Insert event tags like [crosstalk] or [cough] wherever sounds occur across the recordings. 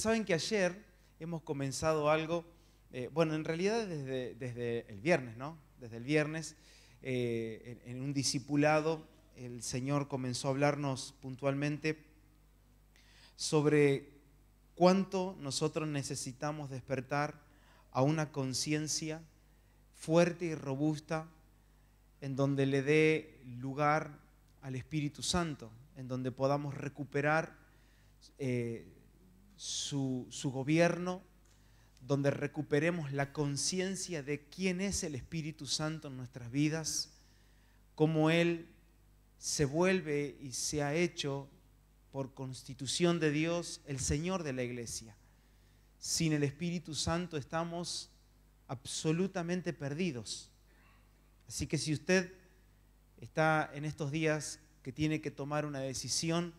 saben que ayer hemos comenzado algo, eh, bueno, en realidad desde, desde, el viernes, ¿no? Desde el viernes, eh, en, un discipulado, el Señor comenzó a hablarnos puntualmente sobre cuánto nosotros necesitamos despertar a una conciencia fuerte y robusta en donde le dé lugar al Espíritu Santo, en donde podamos recuperar eh, su, gobierno, donde recuperemos la conciencia de quién es el Espíritu Santo en nuestras vidas, cómo Él se vuelve y se ha hecho por constitución de Dios el Señor de la iglesia. Sin el Espíritu Santo estamos absolutamente perdidos. Así que si usted está en estos días que tiene que tomar una decisión,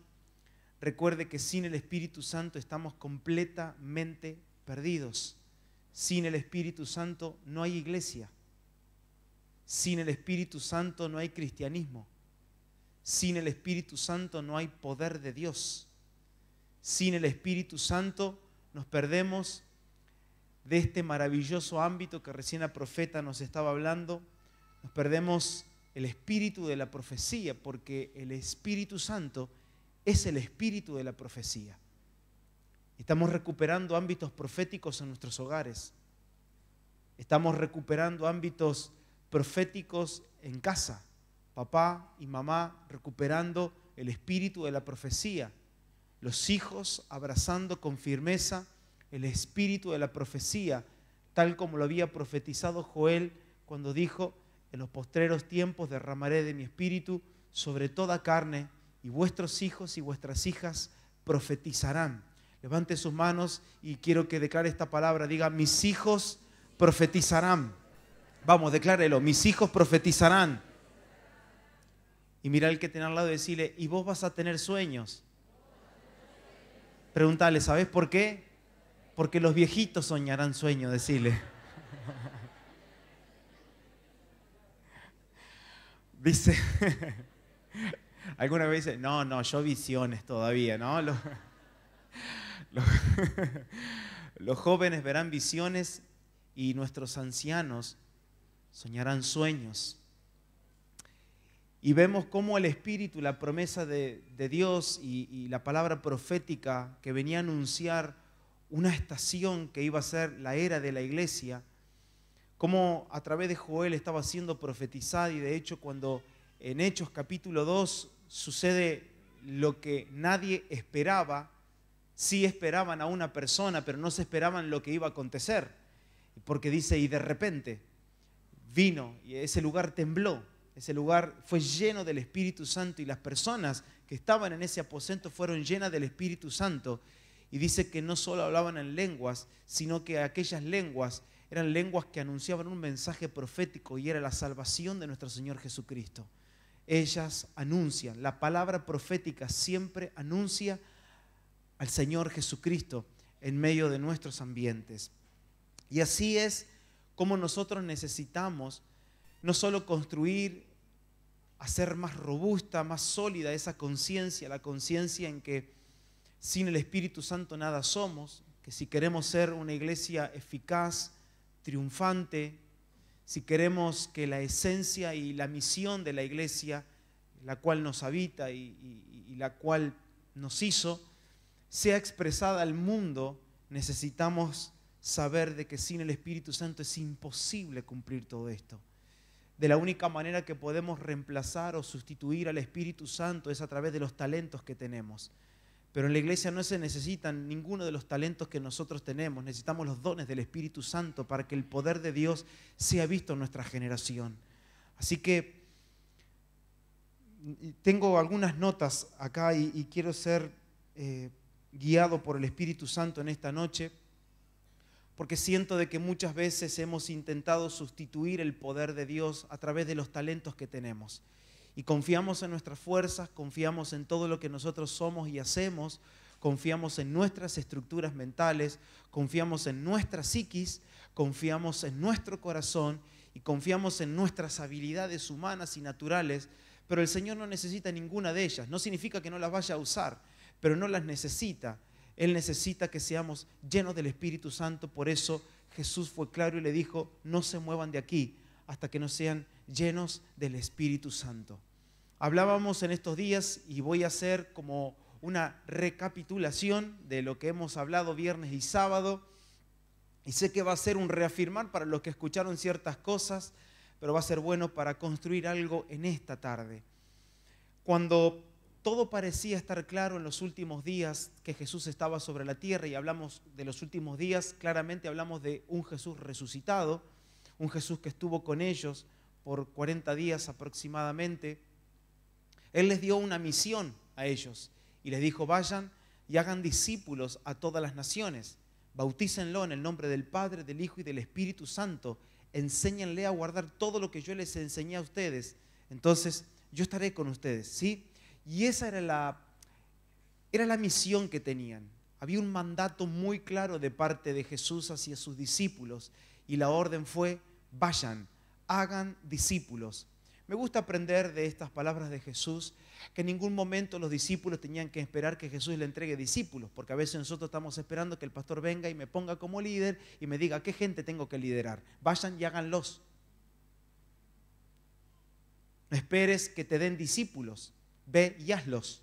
Recuerde que sin el Espíritu Santo estamos completamente perdidos. Sin el Espíritu Santo no hay iglesia. Sin el Espíritu Santo no hay cristianismo. Sin el Espíritu Santo no hay poder de Dios. Sin el Espíritu Santo nos perdemos de este maravilloso ámbito que recién la profeta nos estaba hablando. Nos perdemos el espíritu de la profecía porque el Espíritu Santo es el espíritu de la profecía. Estamos recuperando ámbitos proféticos en nuestros hogares. Estamos recuperando ámbitos proféticos en casa. Papá y mamá recuperando el espíritu de la profecía. Los hijos abrazando con firmeza el espíritu de la profecía, tal como lo había profetizado Joel cuando dijo, en los postreros tiempos derramaré de mi espíritu sobre toda carne y vuestros hijos y vuestras hijas profetizarán. Levante sus manos y quiero que declare esta palabra. Diga, mis hijos profetizarán. Vamos, declárelo, mis hijos profetizarán. Y mira el que tiene al lado y decirle, y vos vas a tener sueños. pregúntale ¿sabes por qué? Porque los viejitos soñarán sueños, decirle. [laughs] Dice, [laughs] Alguna vez dice, no, no, yo visiones todavía, ¿no? [laughs] [laughs] Los, jóvenes verán visiones y nuestros ancianos soñarán sueños. Y vemos cómo el Espíritu, la promesa de, Dios y, y, la palabra profética que venía a anunciar una estación que iba a ser la era de la iglesia, cómo a través de Joel estaba siendo profetizada y de hecho cuando en Hechos capítulo 2 sucede lo que nadie esperaba. Sí esperaban a una persona, pero no se esperaban lo que iba a acontecer. Porque dice, y de repente vino y ese lugar tembló, ese lugar fue lleno del Espíritu Santo y las personas que estaban en ese aposento fueron llenas del Espíritu Santo. Y dice que no solo hablaban en lenguas, sino que aquellas lenguas eran lenguas que anunciaban un mensaje profético y era la salvación de nuestro Señor Jesucristo ellas anuncian. La palabra profética siempre anuncia al Señor Jesucristo en medio de nuestros ambientes. Y así es como nosotros necesitamos no solo construir, hacer más robusta, más sólida esa conciencia, la conciencia en que sin el Espíritu Santo nada somos, que si queremos ser una iglesia eficaz, triunfante, si queremos que la esencia y la misión de la iglesia, la cual nos habita y, la cual nos hizo, sea expresada al mundo, necesitamos saber de que sin el Espíritu Santo es imposible cumplir todo esto. De la única manera que podemos reemplazar o sustituir al Espíritu Santo es a través de los talentos que tenemos. Pero en la iglesia no se necesitan ninguno de los talentos que nosotros tenemos, necesitamos los dones del Espíritu Santo para que el poder de Dios sea visto en nuestra generación. Así que tengo algunas notas acá y, quiero ser eh, guiado por el Espíritu Santo en esta noche, porque siento de que muchas veces hemos intentado sustituir el poder de Dios a través de los talentos que tenemos y confiamos en nuestras fuerzas, confiamos en todo lo que nosotros somos y hacemos, confiamos en nuestras estructuras mentales, confiamos en nuestra psiquis, confiamos en nuestro corazón y confiamos en nuestras habilidades humanas y naturales, pero el Señor no necesita ninguna de ellas. No significa que no las vaya a usar, pero no las necesita. Él necesita que seamos llenos del Espíritu Santo. Por eso Jesús fue claro y le dijo, no se muevan de aquí hasta que no sean llenos del Espíritu Santo. Hablábamos en estos días y voy a hacer como una recapitulación de lo que hemos hablado viernes y sábado. Y sé que va a ser un reafirmar para los que escucharon ciertas cosas, pero va a ser bueno para construir algo en esta tarde. Cuando todo parecía estar claro en los últimos días que Jesús estaba sobre la tierra y hablamos de los últimos días, claramente hablamos de un Jesús resucitado, un Jesús que estuvo con ellos, por 40 días aproximadamente, Él les dio una misión a ellos y les dijo, vayan y hagan discípulos a todas las naciones, bautícenlo en el nombre del Padre, del Hijo y del Espíritu Santo, enséñenle a guardar todo lo que yo les enseñé a ustedes, entonces yo estaré con ustedes, ¿sí? Y esa era la, era la misión que tenían. Había un mandato muy claro de parte de Jesús hacia sus discípulos y la orden fue, vayan hagan discípulos. Me gusta aprender de estas palabras de Jesús, que en ningún momento los discípulos tenían que esperar que Jesús le entregue discípulos, porque a veces nosotros estamos esperando que el pastor venga y me ponga como líder y me diga qué gente tengo que liderar. Vayan y háganlos. No esperes que te den discípulos, ve y hazlos.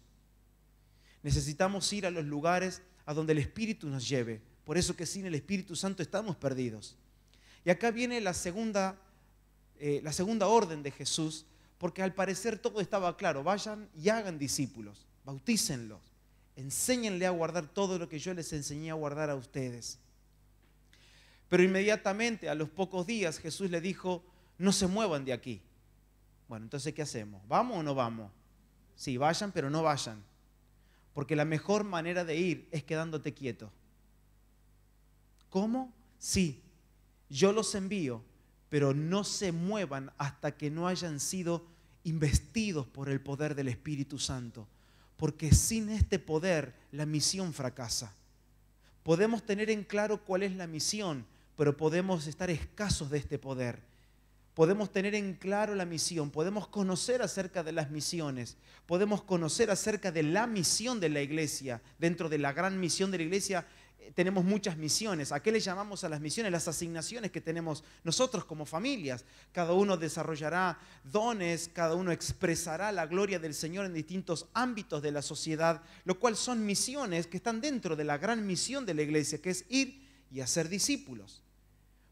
Necesitamos ir a los lugares a donde el Espíritu nos lleve. Por eso que sin el Espíritu Santo estamos perdidos. Y acá viene la segunda eh, la segunda orden de Jesús, porque al parecer todo estaba claro. Vayan y hagan discípulos, bautícenlos, enséñenle a guardar todo lo que yo les enseñé a guardar a ustedes. Pero inmediatamente, a los pocos días, Jesús le dijo, no se muevan de aquí. Bueno, entonces, ¿qué hacemos? ¿Vamos o no vamos? Sí, vayan, pero no vayan. Porque la mejor manera de ir es quedándote quieto. ¿Cómo? Sí, yo los envío, pero no se muevan hasta que no hayan sido investidos por el poder del Espíritu Santo, porque sin este poder la misión fracasa. Podemos tener en claro cuál es la misión, pero podemos estar escasos de este poder. Podemos tener en claro la misión, podemos conocer acerca de las misiones, podemos conocer acerca de la misión de la iglesia, dentro de la gran misión de la iglesia tenemos muchas misiones. ¿A qué le llamamos a las misiones? Las asignaciones que tenemos nosotros como familias. Cada uno desarrollará dones, cada uno expresará la gloria del Señor en distintos ámbitos de la sociedad, lo cual son misiones que están dentro de la gran misión de la iglesia, que es ir y hacer discípulos.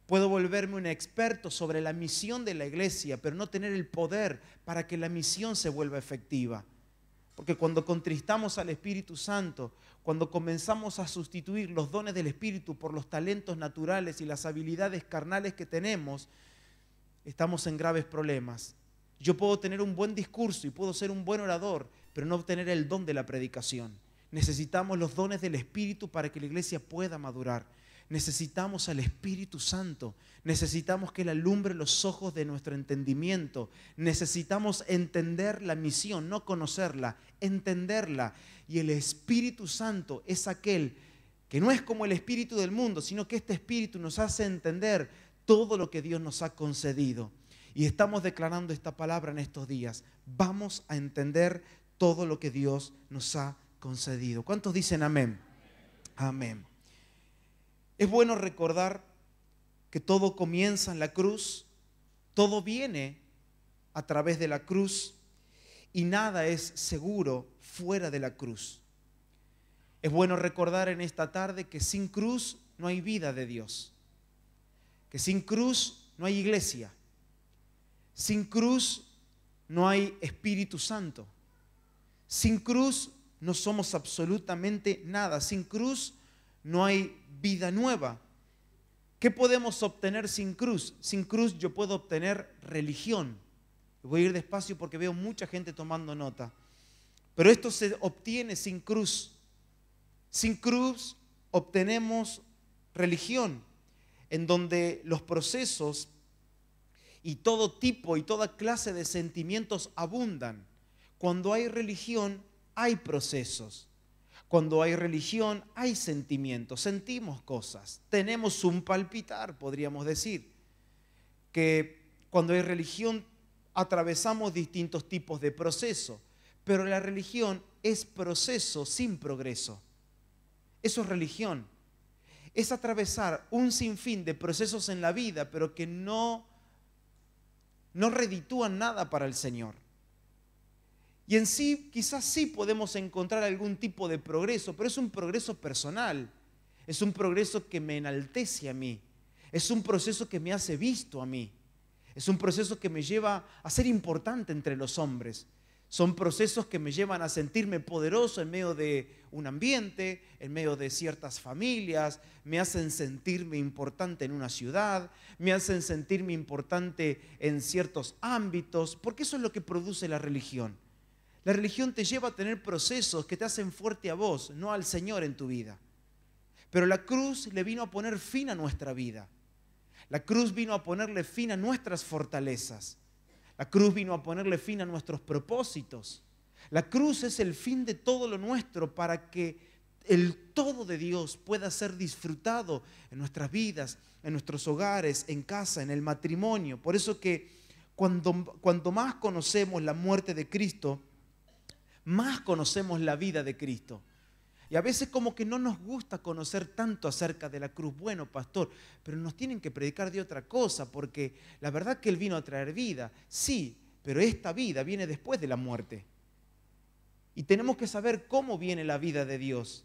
Puedo volverme un experto sobre la misión de la iglesia, pero no tener el poder para que la misión se vuelva efectiva. Porque cuando contristamos al Espíritu Santo, cuando comenzamos a sustituir los dones del Espíritu por los talentos naturales y las habilidades carnales que tenemos, estamos en graves problemas. Yo puedo tener un buen discurso y puedo ser un buen orador, pero no obtener el don de la predicación. Necesitamos los dones del Espíritu para que la iglesia pueda madurar necesitamos al Espíritu Santo, necesitamos que Él alumbre los ojos de nuestro entendimiento, necesitamos entender la misión, no conocerla, entenderla. Y el Espíritu Santo es aquel que no es como el Espíritu del mundo, sino que este Espíritu nos hace entender todo lo que Dios nos ha concedido. Y estamos declarando esta palabra en estos días. Vamos a entender todo lo que Dios nos ha concedido. ¿Cuántos dicen amén? Amén. Es bueno recordar que todo comienza en la cruz, todo viene a través de la cruz y nada es seguro fuera de la cruz. Es bueno recordar en esta tarde que sin cruz no hay vida de Dios, que sin cruz no hay iglesia, sin cruz no hay Espíritu Santo, sin cruz no somos absolutamente nada, sin cruz no hay vida nueva. ¿Qué podemos obtener sin cruz? Sin cruz yo puedo obtener religión. Voy a ir despacio porque veo mucha gente tomando nota. Pero esto se obtiene sin cruz. Sin cruz obtenemos religión, en donde los procesos y todo tipo y toda clase de sentimientos abundan. Cuando hay religión, hay procesos. Cuando hay religión, hay sentimientos, sentimos cosas, tenemos un palpitar, podríamos decir, que cuando hay religión atravesamos distintos tipos de procesos, pero la religión es proceso sin progreso. Eso es religión. Es atravesar un sinfín de procesos en la vida, pero que no, no reditúan nada para el Señor. Y en sí, quizás sí podemos encontrar algún tipo de progreso, pero es un progreso personal. Es un progreso que me enaltece a mí. Es un proceso que me hace visto a mí. Es un proceso que me lleva a ser importante entre los hombres. Son procesos que me llevan a sentirme poderoso en medio de un ambiente, en medio de ciertas familias, me hacen sentirme importante en una ciudad, me hacen sentirme importante en ciertos ámbitos, porque eso es lo que produce la religión. La religión te lleva a tener procesos que te hacen fuerte a vos, no al Señor en tu vida. Pero la cruz le vino a poner fin a nuestra vida. La cruz vino a ponerle fin a nuestras fortalezas. La cruz vino a ponerle fin a nuestros propósitos. La cruz es el fin de todo lo nuestro para que el todo de Dios pueda ser disfrutado en nuestras vidas, en nuestros hogares, en casa, en el matrimonio. Por eso que cuando, cuando más conocemos la muerte de Cristo, más conocemos la vida de Cristo. Y a veces como que no nos gusta conocer tanto acerca de la cruz. Bueno, pastor, pero nos tienen que predicar de otra cosa, porque la verdad que Él vino a traer vida, sí, pero esta vida viene después de la muerte. Y tenemos que saber cómo viene la vida de Dios.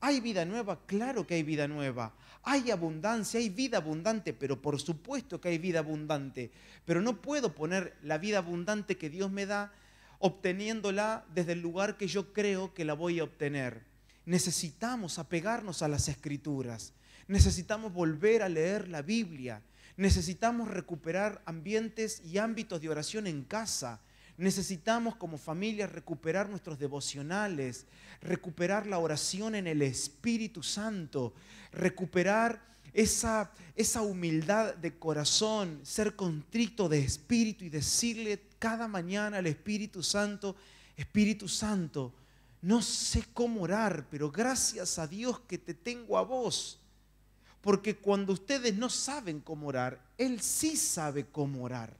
¿Hay vida nueva? Claro que hay vida nueva. Hay abundancia, hay vida abundante, pero por supuesto que hay vida abundante. Pero no puedo poner la vida abundante que Dios me da obteniéndola desde el lugar que yo creo que la voy a obtener. Necesitamos apegarnos a las escrituras, necesitamos volver a leer la Biblia, necesitamos recuperar ambientes y ámbitos de oración en casa, Necesitamos como familia recuperar nuestros devocionales, recuperar la oración en el Espíritu Santo, recuperar esa, esa humildad de corazón, ser contrito de espíritu y decirle cada mañana al Espíritu Santo, Espíritu Santo, no sé cómo orar, pero gracias a Dios que te tengo a vos. Porque cuando ustedes no saben cómo orar, Él sí sabe cómo orar.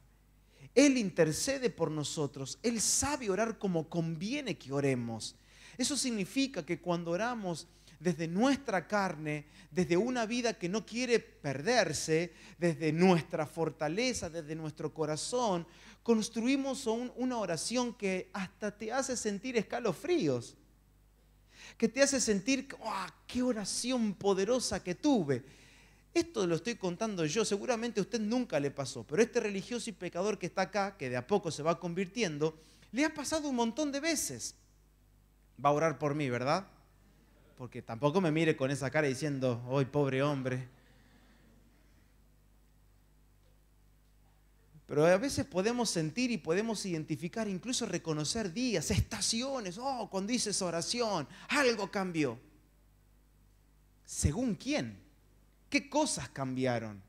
Él intercede por nosotros, Él sabe orar como conviene que oremos. Eso significa que cuando oramos, desde nuestra carne, desde una vida que no quiere perderse, desde nuestra fortaleza, desde nuestro corazón, construimos una oración que hasta te hace sentir escalofríos, que te hace sentir, ah, qué oración poderosa que tuve! Esto lo estoy contando yo, seguramente a usted nunca le pasó, pero este religioso y pecador que está acá, que de a poco se va convirtiendo, le ha pasado un montón de veces. Va a orar por mí, ¿verdad? porque tampoco me mire con esa cara diciendo, ¡ay, pobre hombre. Pero a veces podemos sentir y podemos identificar, incluso reconocer días, estaciones, oh, cuando dices oración, algo cambió. ¿Según quién? ¿Qué cosas cambiaron?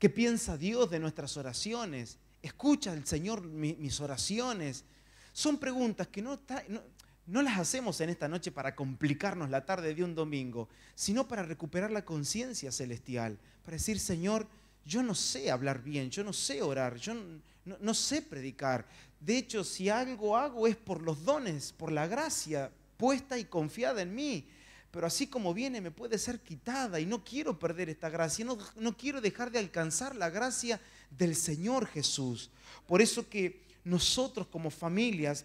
¿Qué piensa Dios de nuestras oraciones? ¿Escucha el Señor mis oraciones? Son preguntas que no, están. no, no las hacemos en esta noche para complicarnos la tarde de un domingo, sino para recuperar la conciencia celestial, para decir, Señor, yo no sé hablar bien, yo no sé orar, yo no, sé predicar. De hecho, si algo hago es por los dones, por la gracia puesta y confiada en mí. Pero así como viene me puede ser quitada y no quiero perder esta gracia, no, no quiero dejar de alcanzar la gracia del Señor Jesús. Por eso que nosotros como familias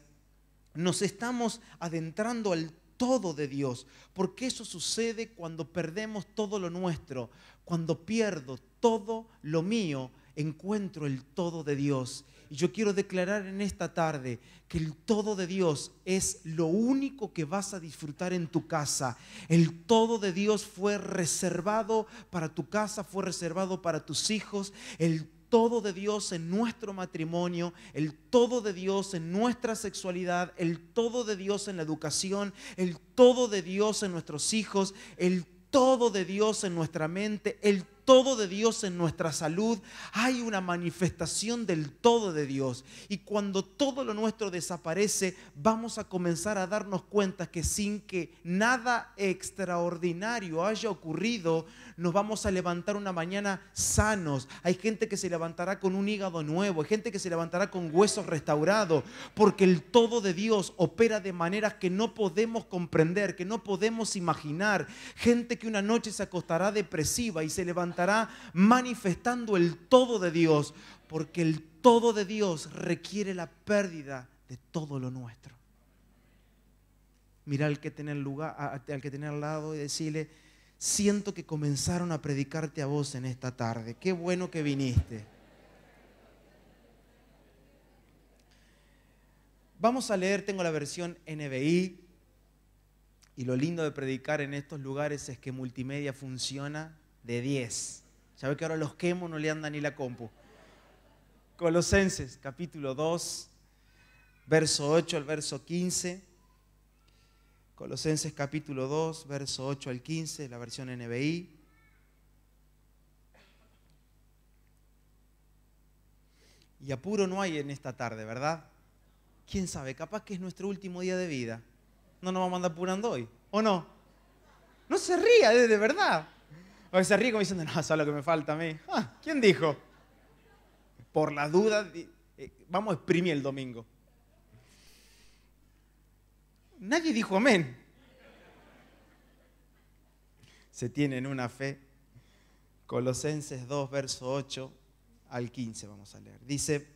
nos estamos adentrando al todo de Dios, porque eso sucede cuando perdemos todo lo nuestro, cuando pierdo todo lo mío, encuentro el todo de Dios. Y yo quiero declarar en esta tarde que el todo de Dios es lo único que vas a disfrutar en tu casa. El todo de Dios fue reservado para tu casa, fue reservado para tus hijos. El todo de Dios en nuestro matrimonio, el todo de Dios en nuestra sexualidad, el todo de Dios en la educación, el todo de Dios en nuestros hijos, el todo de Dios en nuestra mente, el todo de Dios en nuestra salud, hay una manifestación del todo de Dios. Y cuando todo lo nuestro desaparece, vamos a comenzar a darnos cuenta que sin que nada extraordinario haya ocurrido, nos vamos a levantar una mañana sanos. Hay gente que se levantará con un hígado nuevo, hay gente que se levantará con huesos restaurados, porque el todo de Dios opera de maneras que no podemos comprender, que no podemos imaginar. Gente que una noche se acostará depresiva y se levantará estará manifestando el todo de Dios, porque el todo de Dios requiere la pérdida de todo lo nuestro. Mira al que tener lugar, al que tiene al lado y decirle, siento que comenzaron a predicarte a vos en esta tarde. Qué bueno que viniste. Vamos a leer, tengo la versión NBI. Y lo lindo de predicar en estos lugares es que multimedia funciona de 10. ¿Sabe que ahora los quemo no le anda ni la compu? Colosenses capítulo 2, verso 8 al verso 15. Colosenses capítulo 2, verso 8 al 15, la versión NBI. Y apuro no hay en esta tarde, ¿verdad? ¿Quién sabe? Capaz que es nuestro último día de vida. No nos vamos a andar apurando hoy, ¿o no? No se ría, de verdad. A veces rico me diciendo, no, eso es lo que me falta a mí. Ah, ¿Quién dijo? Por la duda, eh, vamos a exprimir el domingo. Nadie dijo amén. Se tienen una fe. Colosenses 2, verso 8 al 15 vamos a leer. Dice,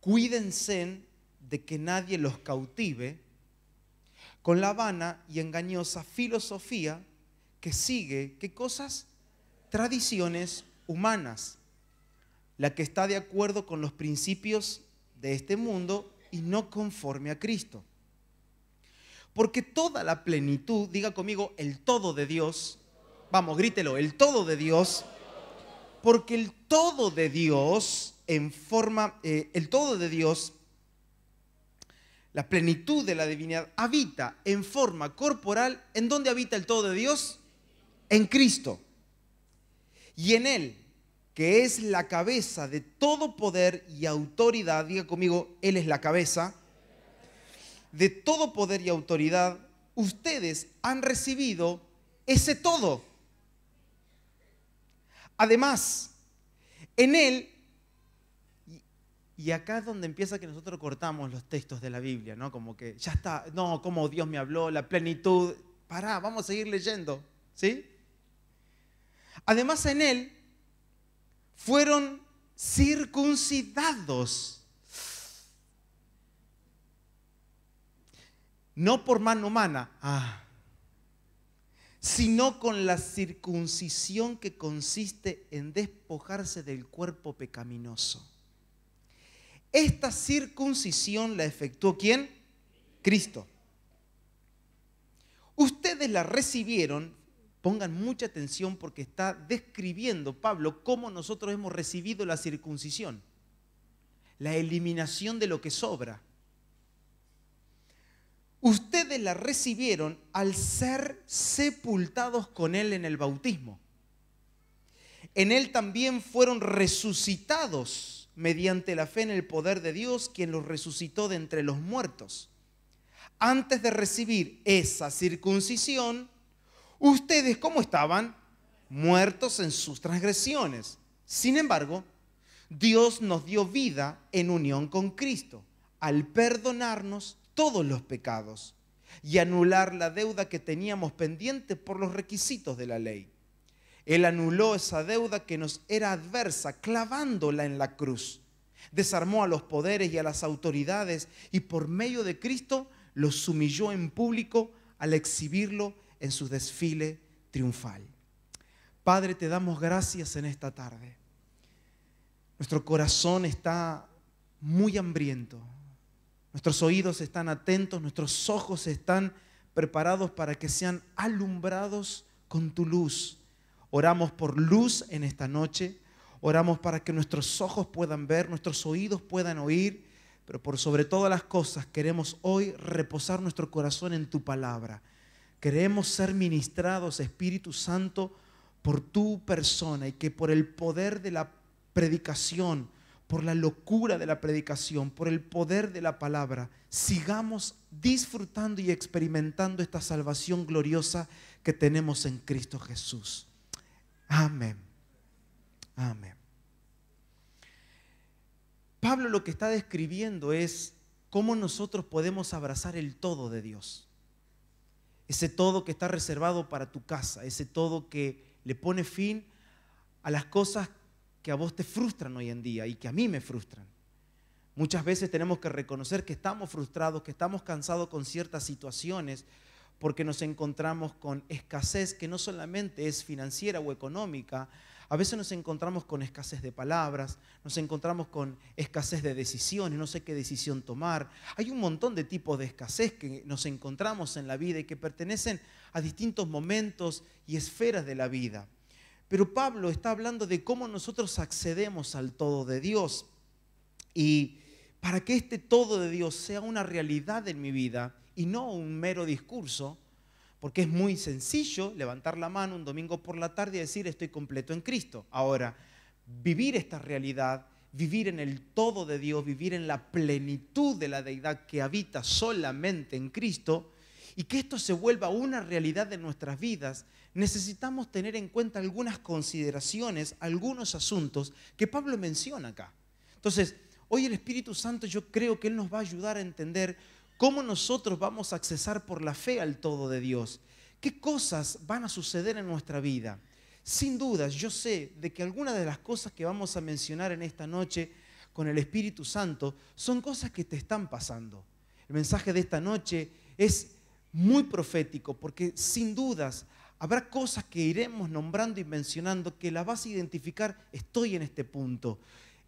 cuídense de que nadie los cautive con la vana y engañosa filosofía que sigue, ¿qué cosas? Tradiciones humanas. La que está de acuerdo con los principios de este mundo y no conforme a Cristo. Porque toda la plenitud, diga conmigo, el todo de Dios, vamos, grítelo, el todo de Dios, porque el todo de Dios en forma, eh, el todo de Dios, la plenitud de la divinidad, habita en forma corporal, ¿en dónde habita el todo de Dios? en Cristo. Y en Él, que es la cabeza de todo poder y autoridad, diga conmigo, Él es la cabeza de todo poder y autoridad, ustedes han recibido ese todo. Además, en Él, y acá es donde empieza que nosotros cortamos los textos de la Biblia, ¿no? Como que ya está, no, como Dios me habló, la plenitud. Pará, vamos a seguir leyendo, ¿sí? Además en él fueron circuncidados. No por mano humana, ah, sino con la circuncisión que consiste en despojarse del cuerpo pecaminoso. Esta circuncisión la efectuó quién? Cristo. Ustedes la recibieron Pongan mucha atención porque está describiendo Pablo cómo nosotros hemos recibido la circuncisión, la eliminación de lo que sobra. Ustedes la recibieron al ser sepultados con Él en el bautismo. En Él también fueron resucitados mediante la fe en el poder de Dios, quien los resucitó de entre los muertos. Antes de recibir esa circuncisión, Ustedes, ¿cómo estaban? Muertos en sus transgresiones. Sin embargo, Dios nos dio vida en unión con Cristo al perdonarnos todos los pecados y anular la deuda que teníamos pendiente por los requisitos de la ley. Él anuló esa deuda que nos era adversa, clavándola en la cruz. Desarmó a los poderes y a las autoridades y por medio de Cristo los humilló en público al exhibirlo en su desfile triunfal. Padre, te damos gracias en esta tarde. Nuestro corazón está muy hambriento, nuestros oídos están atentos, nuestros ojos están preparados para que sean alumbrados con tu luz. Oramos por luz en esta noche, oramos para que nuestros ojos puedan ver, nuestros oídos puedan oír, pero por sobre todas las cosas queremos hoy reposar nuestro corazón en tu palabra. Queremos ser ministrados, Espíritu Santo, por tu persona y que por el poder de la predicación, por la locura de la predicación, por el poder de la palabra, sigamos disfrutando y experimentando esta salvación gloriosa que tenemos en Cristo Jesús. Amén. Amén. Pablo lo que está describiendo es cómo nosotros podemos abrazar el todo de Dios ese todo que está reservado para tu casa, ese todo que le pone fin a las cosas que a vos te frustran hoy en día y que a mí me frustran. Muchas veces tenemos que reconocer que estamos frustrados, que estamos cansados con ciertas situaciones, porque nos encontramos con escasez que no solamente es financiera o económica, a veces nos encontramos con escasez de palabras, nos encontramos con escasez de decisiones, no sé qué decisión tomar. Hay un montón de tipos de escasez que nos encontramos en la vida y que pertenecen a distintos momentos y esferas de la vida. Pero Pablo está hablando de cómo nosotros accedemos al todo de Dios. Y para que este todo de Dios sea una realidad en mi vida y no un mero discurso, porque es muy sencillo levantar la mano un domingo por la tarde y decir estoy completo en Cristo. Ahora, vivir esta realidad, vivir en el todo de Dios, vivir en la plenitud de la deidad que habita solamente en Cristo, y que esto se vuelva una realidad de nuestras vidas, necesitamos tener en cuenta algunas consideraciones, algunos asuntos que Pablo menciona acá. Entonces, hoy el Espíritu Santo yo creo que Él nos va a ayudar a entender ¿Cómo nosotros vamos a accesar por la fe al todo de Dios? ¿Qué cosas van a suceder en nuestra vida? Sin dudas, yo sé de que algunas de las cosas que vamos a mencionar en esta noche con el Espíritu Santo son cosas que te están pasando. El mensaje de esta noche es muy profético porque sin dudas habrá cosas que iremos nombrando y mencionando que las vas a identificar, estoy en este punto.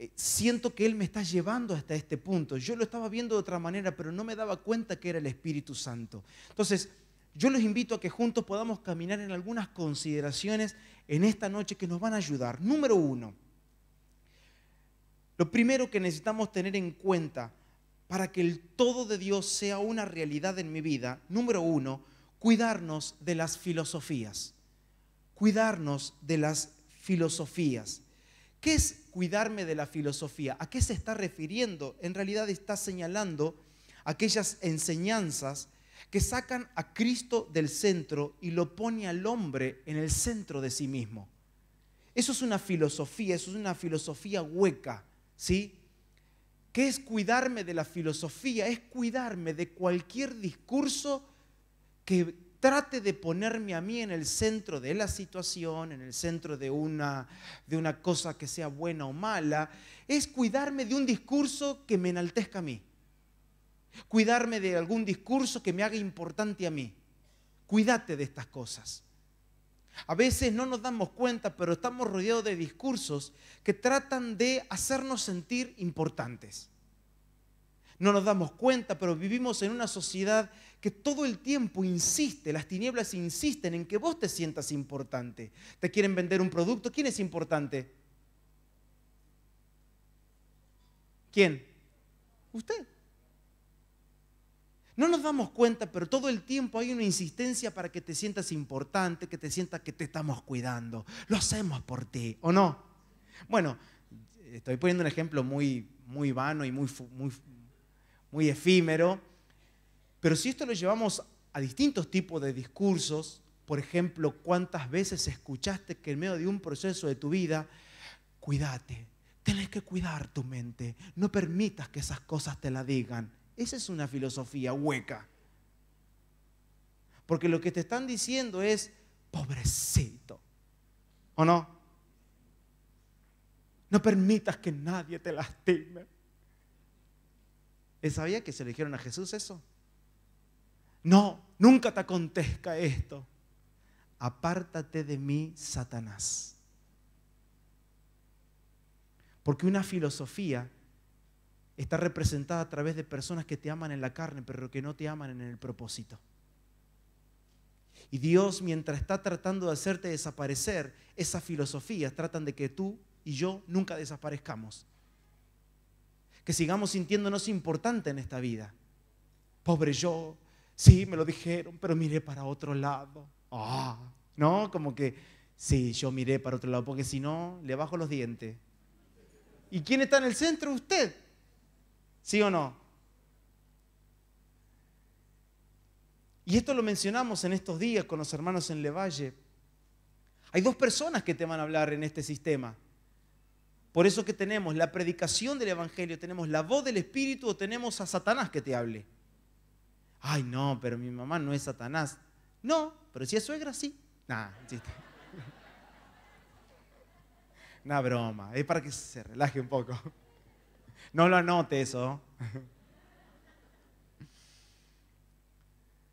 Eh, siento que Él me está llevando hasta este punto. Yo lo estaba viendo de otra manera, pero no me daba cuenta que era el Espíritu Santo. Entonces, yo los invito a que juntos podamos caminar en algunas consideraciones en esta noche que nos van a ayudar. Número uno, lo primero que necesitamos tener en cuenta para que el todo de Dios sea una realidad en mi vida, número uno, cuidarnos de las filosofías. Cuidarnos de las filosofías. ¿Qué es cuidarme de la filosofía? ¿A qué se está refiriendo? En realidad está señalando aquellas enseñanzas que sacan a Cristo del centro y lo pone al hombre en el centro de sí mismo. Eso es una filosofía, eso es una filosofía hueca, ¿sí? ¿Qué es cuidarme de la filosofía? Es cuidarme de cualquier discurso que trate de ponerme a mí en el centro de la situación, en el centro de una, de una cosa que sea buena o mala, es cuidarme de un discurso que me enaltezca a mí. Cuidarme de algún discurso que me haga importante a mí. Cuídate de estas cosas. A veces no nos damos cuenta, pero estamos rodeados de discursos que tratan de hacernos sentir importantes. No nos damos cuenta, pero vivimos en una sociedad que todo el tiempo insiste, las tinieblas insisten en que vos te sientas importante. Te quieren vender un producto, ¿quién es importante? ¿Quién? Usted. No nos damos cuenta, pero todo el tiempo hay una insistencia para que te sientas importante, que te sientas que te estamos cuidando. Lo hacemos por ti, ¿o no? Bueno, estoy poniendo un ejemplo muy, muy vano y muy, muy, muy efímero, pero si esto lo llevamos a distintos tipos de discursos, por ejemplo, cuántas veces escuchaste que en medio de un proceso de tu vida, cuídate, tenés que cuidar tu mente, no permitas que esas cosas te la digan. Esa es una filosofía hueca. Porque lo que te están diciendo es, pobrecito, ¿o no? No permitas que nadie te lastime. ¿Sabía que se le dijeron a Jesús eso? No, nunca te acontezca esto. Apártate de mí, Satanás. Porque una filosofía está representada a través de personas que te aman en la carne, pero que no te aman en el propósito. Y Dios, mientras está tratando de hacerte desaparecer, esas filosofías tratan de que tú y yo nunca desaparezcamos. Que sigamos sintiéndonos importantes en esta vida. Pobre yo, sí, me lo dijeron, pero miré para otro lado. Ah, no, como que, sí, yo miré para otro lado, porque si no, le bajo los dientes. ¿Y quién está en el centro? Usted. ¿Sí o no? Y esto lo mencionamos en estos días con los hermanos en Levalle. Hay dos personas que te van a hablar en este sistema. Por eso que tenemos la predicación del Evangelio, tenemos la voz del Espíritu o tenemos a Satanás que te hable ay no, pero mi mamá no es Satanás. No, pero si es suegra, sí. Nah, chiste. [laughs] Una broma, es para que se relaje un poco. [laughs] No lo anote eso. [laughs]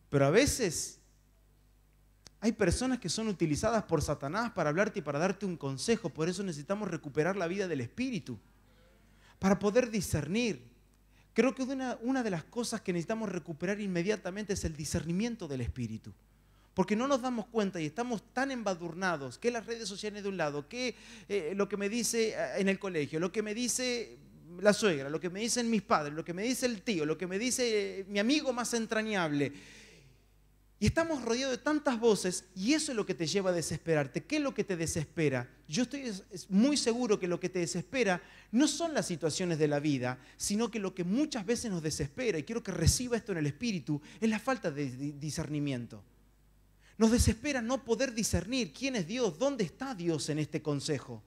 Pero a veces hay personas que son utilizadas por Satanás para hablarte y para darte un consejo. Por eso necesitamos recuperar la vida del Espíritu. Para poder discernir. Creo que una, de las cosas que necesitamos recuperar inmediatamente es el discernimiento del espíritu. Porque no nos damos cuenta y estamos tan embadurnados que las redes sociales de un lado, que eh, lo que me dice eh, en el colegio, lo que me dice la suegra, lo que me dicen mis padres, lo que me dice el tío, lo que me dice eh, mi amigo más entrañable. Y estamos rodeados de tantas voces y eso es lo que te lleva a desesperarte. ¿Qué es lo que te desespera? Yo estoy muy seguro que lo que te desespera no son las situaciones de la vida, sino que lo que muchas veces nos desespera, y quiero que reciba esto en el espíritu, es la falta de discernimiento. Nos desespera no poder discernir quién es Dios, dónde está Dios en este consejo,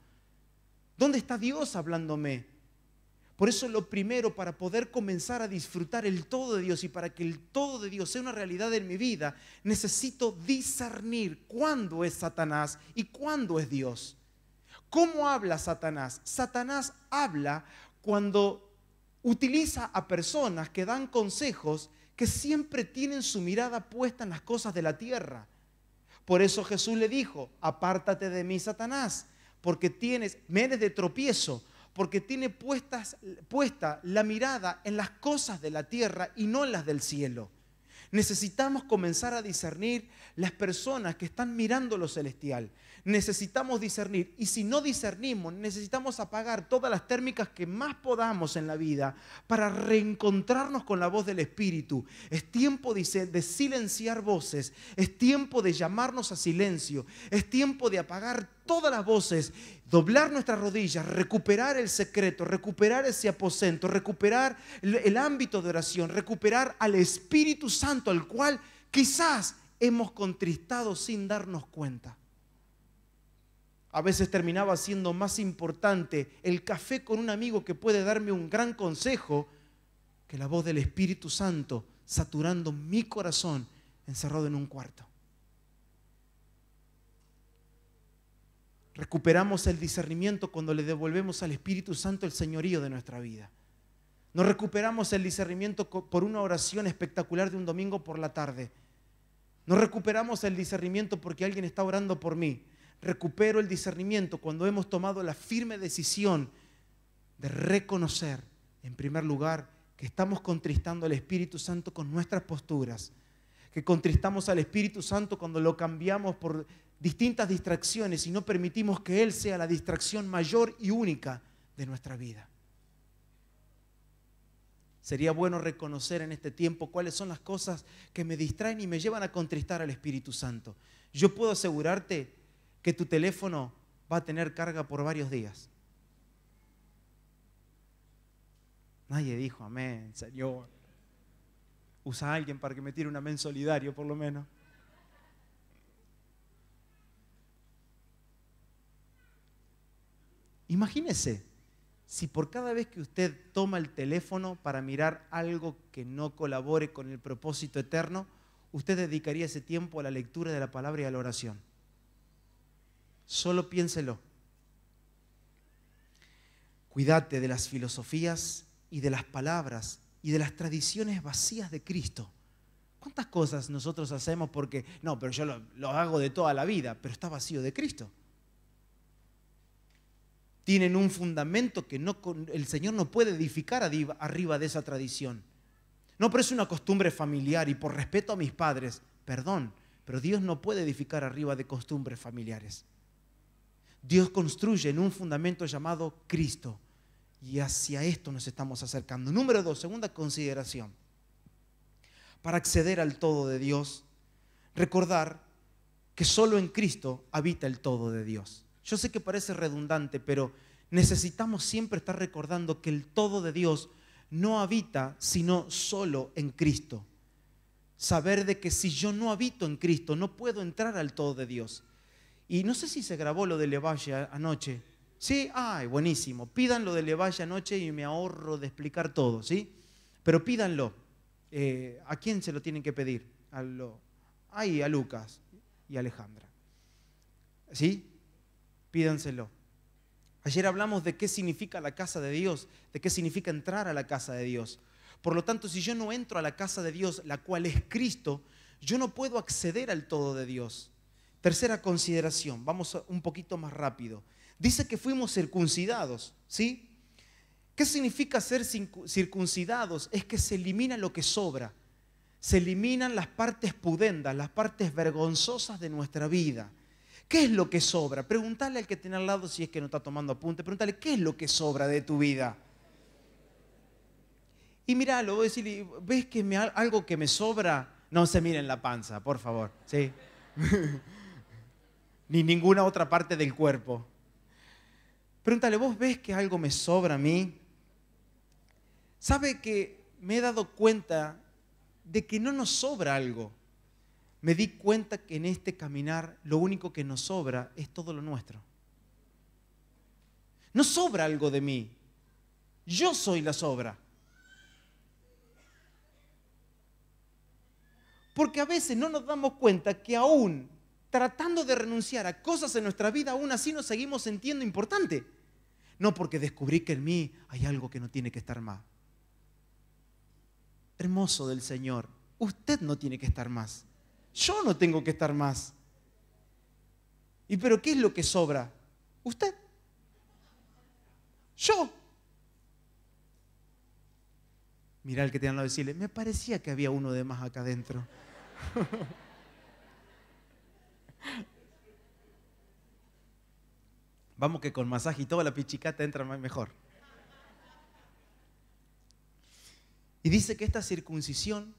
dónde está Dios hablándome, por eso lo primero para poder comenzar a disfrutar el todo de Dios y para que el todo de Dios sea una realidad en mi vida, necesito discernir cuándo es Satanás y cuándo es Dios. ¿Cómo habla Satanás? Satanás habla cuando utiliza a personas que dan consejos que siempre tienen su mirada puesta en las cosas de la tierra. Por eso Jesús le dijo, apártate de mí, Satanás, porque tienes, me eres de tropiezo, porque tiene puestas, puesta la mirada en las cosas de la tierra y no en las del cielo. Necesitamos comenzar a discernir las personas que están mirando lo celestial, necesitamos discernir. Y si no discernimos, necesitamos apagar todas las térmicas que más podamos en la vida para reencontrarnos con la voz del Espíritu. Es tiempo, dice, de silenciar voces. Es tiempo de llamarnos a silencio. Es tiempo de apagar todas las voces, doblar nuestras rodillas, recuperar el secreto, recuperar ese aposento, recuperar el, ámbito de oración, recuperar al Espíritu Santo al cual quizás hemos contristado sin darnos cuenta a veces terminaba siendo más importante el café con un amigo que puede darme un gran consejo que la voz del Espíritu Santo saturando mi corazón encerrado en un cuarto. Recuperamos el discernimiento cuando le devolvemos al Espíritu Santo el señorío de nuestra vida. No recuperamos el discernimiento por una oración espectacular de un domingo por la tarde. No recuperamos el discernimiento porque alguien está orando por mí recupero el discernimiento cuando hemos tomado la firme decisión de reconocer, en primer lugar, que estamos contristando al Espíritu Santo con nuestras posturas, que contristamos al Espíritu Santo cuando lo cambiamos por distintas distracciones y no permitimos que Él sea la distracción mayor y única de nuestra vida. Sería bueno reconocer en este tiempo cuáles son las cosas que me distraen y me llevan a contristar al Espíritu Santo. Yo puedo asegurarte que tu teléfono va a tener carga por varios días. Nadie dijo amén, Señor. Usa a alguien para que me tire un amén solidario, por lo menos. Imagínese si por cada vez que usted toma el teléfono para mirar algo que no colabore con el propósito eterno, usted dedicaría ese tiempo a la lectura de la palabra y a la oración. Solo piénselo. Cuídate de las filosofías y de las palabras y de las tradiciones vacías de Cristo. ¿Cuántas cosas nosotros hacemos porque, no, pero yo lo, hago de toda la vida, pero está vacío de Cristo? Tienen un fundamento que el Señor no puede edificar arriba de esa tradición. No, pero es una costumbre familiar y por respeto a mis padres, perdón, pero Dios no puede edificar arriba de costumbres familiares. Dios construye en un fundamento llamado Cristo. Y hacia esto nos estamos acercando. Número dos, segunda consideración. Para acceder al todo de Dios, recordar que solo en Cristo habita el todo de Dios. Yo sé que parece redundante, pero necesitamos siempre estar recordando que el todo de Dios no habita sino solo en Cristo. Saber de que si yo no habito en Cristo, no puedo entrar al todo de Dios. Y no sé si se grabó lo de Levalle anoche. Sí, ay, buenísimo. Pidan lo de Levalle anoche y me ahorro de explicar todo, ¿sí? Pero pídanlo. Eh, ¿A quién se lo tienen que pedir? A Ay, a Lucas y Alejandra. ¿Sí? Pídanselo. Ayer hablamos de qué significa la casa de Dios, de qué significa entrar a la casa de Dios. Por lo tanto, si yo no entro a la casa de Dios, la cual es Cristo, yo no puedo acceder al todo de Dios. Tercera consideración, vamos un poquito más rápido. Dice que fuimos circuncidados, ¿sí? ¿Qué significa ser circuncidados? Es que se elimina lo que sobra, se eliminan las partes pudendas, las partes vergonzosas de nuestra vida. ¿Qué es lo que sobra? Pregúntale al que tiene al lado si es que no está tomando apunte, pregúntale, ¿qué es lo que sobra de tu vida? Y miralo, voy a decir, ¿ves que me, algo que me sobra? No se miren en la panza, por favor, ¿sí? [laughs] ni ninguna otra parte del cuerpo. Pregúntale, ¿vos ves que algo me sobra a mí? ¿Sabe que me he dado cuenta de que no nos sobra algo? Me di cuenta que en este caminar lo único que nos sobra es todo lo nuestro. No sobra algo de mí. Yo soy la sobra. Porque a veces no nos damos cuenta que aún tratando de renunciar a cosas en nuestra vida, aún así nos seguimos sintiendo importante. No porque descubrí que en mí hay algo que no tiene que estar más. Hermoso del Señor, usted no tiene que estar más. Yo no tengo que estar más. ¿Y pero qué es lo que sobra? Usted. Yo. Mirá al que te han dado decirle, me parecía que había uno de más acá adentro. [laughs] Vamos que con masaje y toda la pichicata entra más mejor. Y dice que esta circuncisión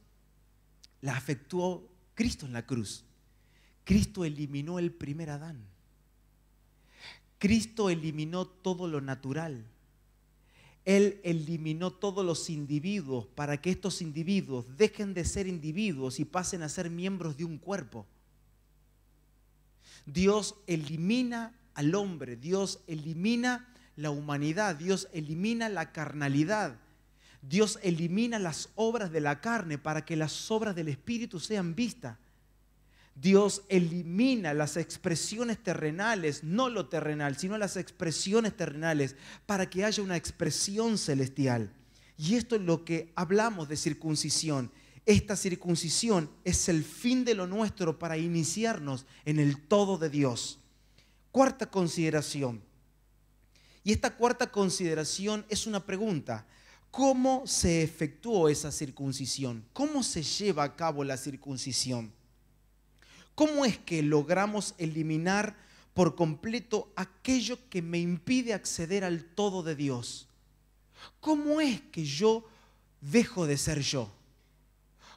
la afectó Cristo en la cruz. Cristo eliminó el primer Adán. Cristo eliminó todo lo natural. Él eliminó todos los individuos para que estos individuos dejen de ser individuos y pasen a ser miembros de un cuerpo. Dios elimina al hombre, Dios elimina la humanidad, Dios elimina la carnalidad, Dios elimina las obras de la carne para que las obras del Espíritu sean vistas. Dios elimina las expresiones terrenales, no lo terrenal, sino las expresiones terrenales, para que haya una expresión celestial. Y esto es lo que hablamos de circuncisión. Esta circuncisión es el fin de lo nuestro para iniciarnos en el todo de Dios. Cuarta consideración. Y esta cuarta consideración es una pregunta. ¿Cómo se efectuó esa circuncisión? ¿Cómo se lleva a cabo la circuncisión? ¿Cómo es que logramos eliminar por completo aquello que me impide acceder al todo de Dios? ¿Cómo es que yo dejo de ser yo?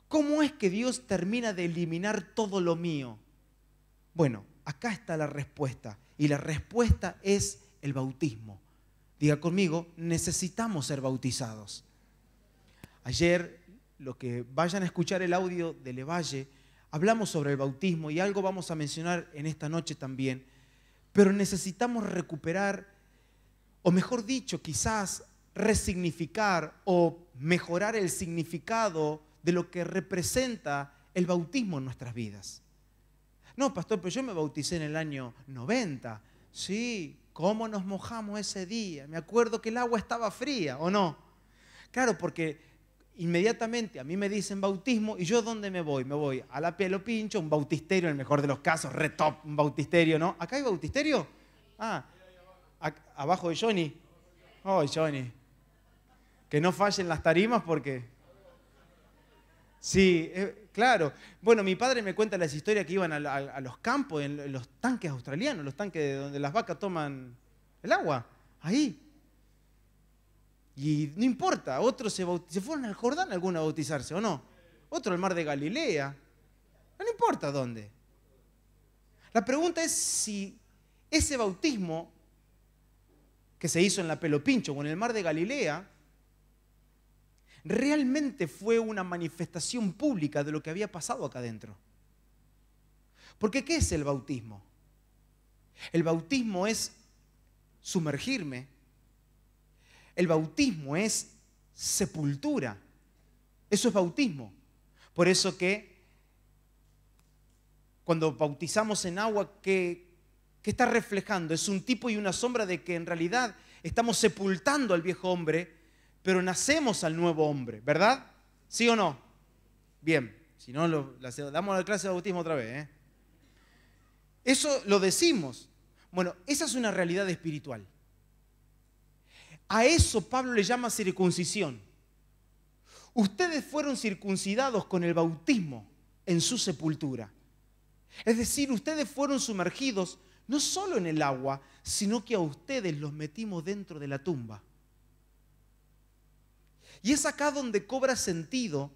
¿Cómo es que Dios termina de eliminar todo lo mío? Bueno, acá está la respuesta. Y la respuesta es el bautismo. Diga conmigo, necesitamos ser bautizados. Ayer, los que vayan a escuchar el audio de Levalle, hablamos sobre el bautismo y algo vamos a mencionar en esta noche también. Pero necesitamos recuperar, o mejor dicho, quizás resignificar o mejorar el significado de lo que representa el bautismo en nuestras vidas. No, pastor, pero yo me bauticé en el año 90. Sí, ¿cómo nos mojamos ese día? Me acuerdo que el agua estaba fría, ¿o no? Claro, porque inmediatamente a mí me dicen bautismo y yo ¿dónde me voy? Me voy a la pelo pincho, un bautisterio en el mejor de los casos, retop, un bautisterio, ¿no? ¿Acá hay bautisterio? Ah, abajo de Johnny. Oh, Johnny. Que no fallen las tarimas porque Sí, eh, claro. Bueno, mi padre me cuenta las historias que iban a, los campos, en, los tanques australianos, los tanques donde las vacas toman el agua, ahí. Y no importa, otros se, se fueron al Jordán algunos a bautizarse, ¿o no? Otro al mar de Galilea, no importa dónde. La pregunta es si ese bautismo que se hizo en la Pelopincho o en el mar de Galilea realmente fue una manifestación pública de lo que había pasado acá adentro. Porque ¿qué es el bautismo? El bautismo es sumergirme. El bautismo es sepultura. Eso es bautismo. Por eso que cuando bautizamos en agua, ¿qué, ¿qué, está reflejando? Es un tipo y una sombra de que en realidad estamos sepultando al viejo hombre pero nacemos al nuevo hombre, ¿verdad? ¿Sí o no? Bien, si no, lo, damos la clase de bautismo otra vez. ¿eh? Eso lo decimos. Bueno, esa es una realidad espiritual. A eso Pablo le llama circuncisión. Ustedes fueron circuncidados con el bautismo en su sepultura. Es decir, ustedes fueron sumergidos no solo en el agua, sino que a ustedes los metimos dentro de la tumba. Y es acá donde cobra sentido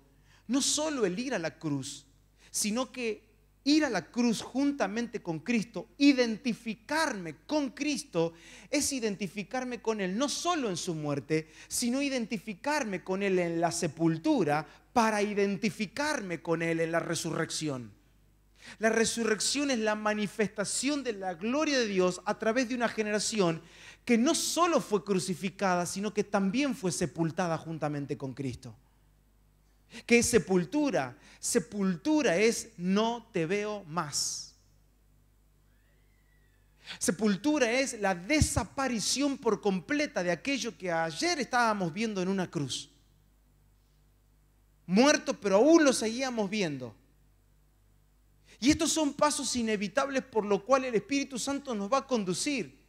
no solo el ir a la cruz, sino que ir a la cruz juntamente con Cristo, identificarme con Cristo, es identificarme con Él, no solo en su muerte, sino identificarme con Él en la sepultura para identificarme con Él en la resurrección. La resurrección es la manifestación de la gloria de Dios a través de una generación que no solo fue crucificada, sino que también fue sepultada juntamente con Cristo. Que es sepultura? Sepultura es no te veo más. Sepultura es la desaparición por completa de aquello que ayer estábamos viendo en una cruz. Muerto, pero aún lo seguíamos viendo. Y estos son pasos inevitables por lo cual el Espíritu Santo nos va a conducir.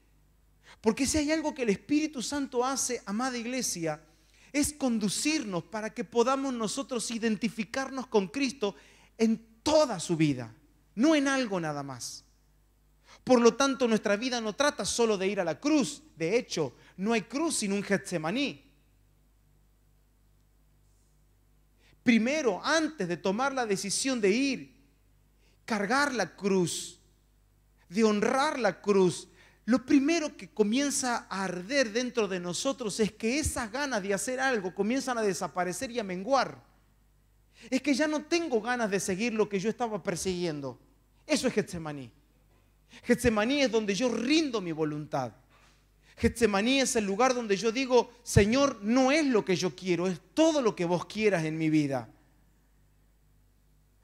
Porque si hay algo que el Espíritu Santo hace, amada iglesia, es conducirnos para que podamos nosotros identificarnos con Cristo en toda su vida, no en algo nada más. Por lo tanto, nuestra vida no trata solo de ir a la cruz. De hecho, no hay cruz sin un Getsemaní. Primero, antes de tomar la decisión de ir, cargar la cruz, de honrar la cruz, lo primero que comienza a arder dentro de nosotros es que esas ganas de hacer algo comienzan a desaparecer y a menguar. Es que ya no tengo ganas de seguir lo que yo estaba persiguiendo. Eso es Getsemaní. Getsemaní es donde yo rindo mi voluntad. Getsemaní es el lugar donde yo digo, Señor, no es lo que yo quiero, es todo lo que vos quieras en mi vida.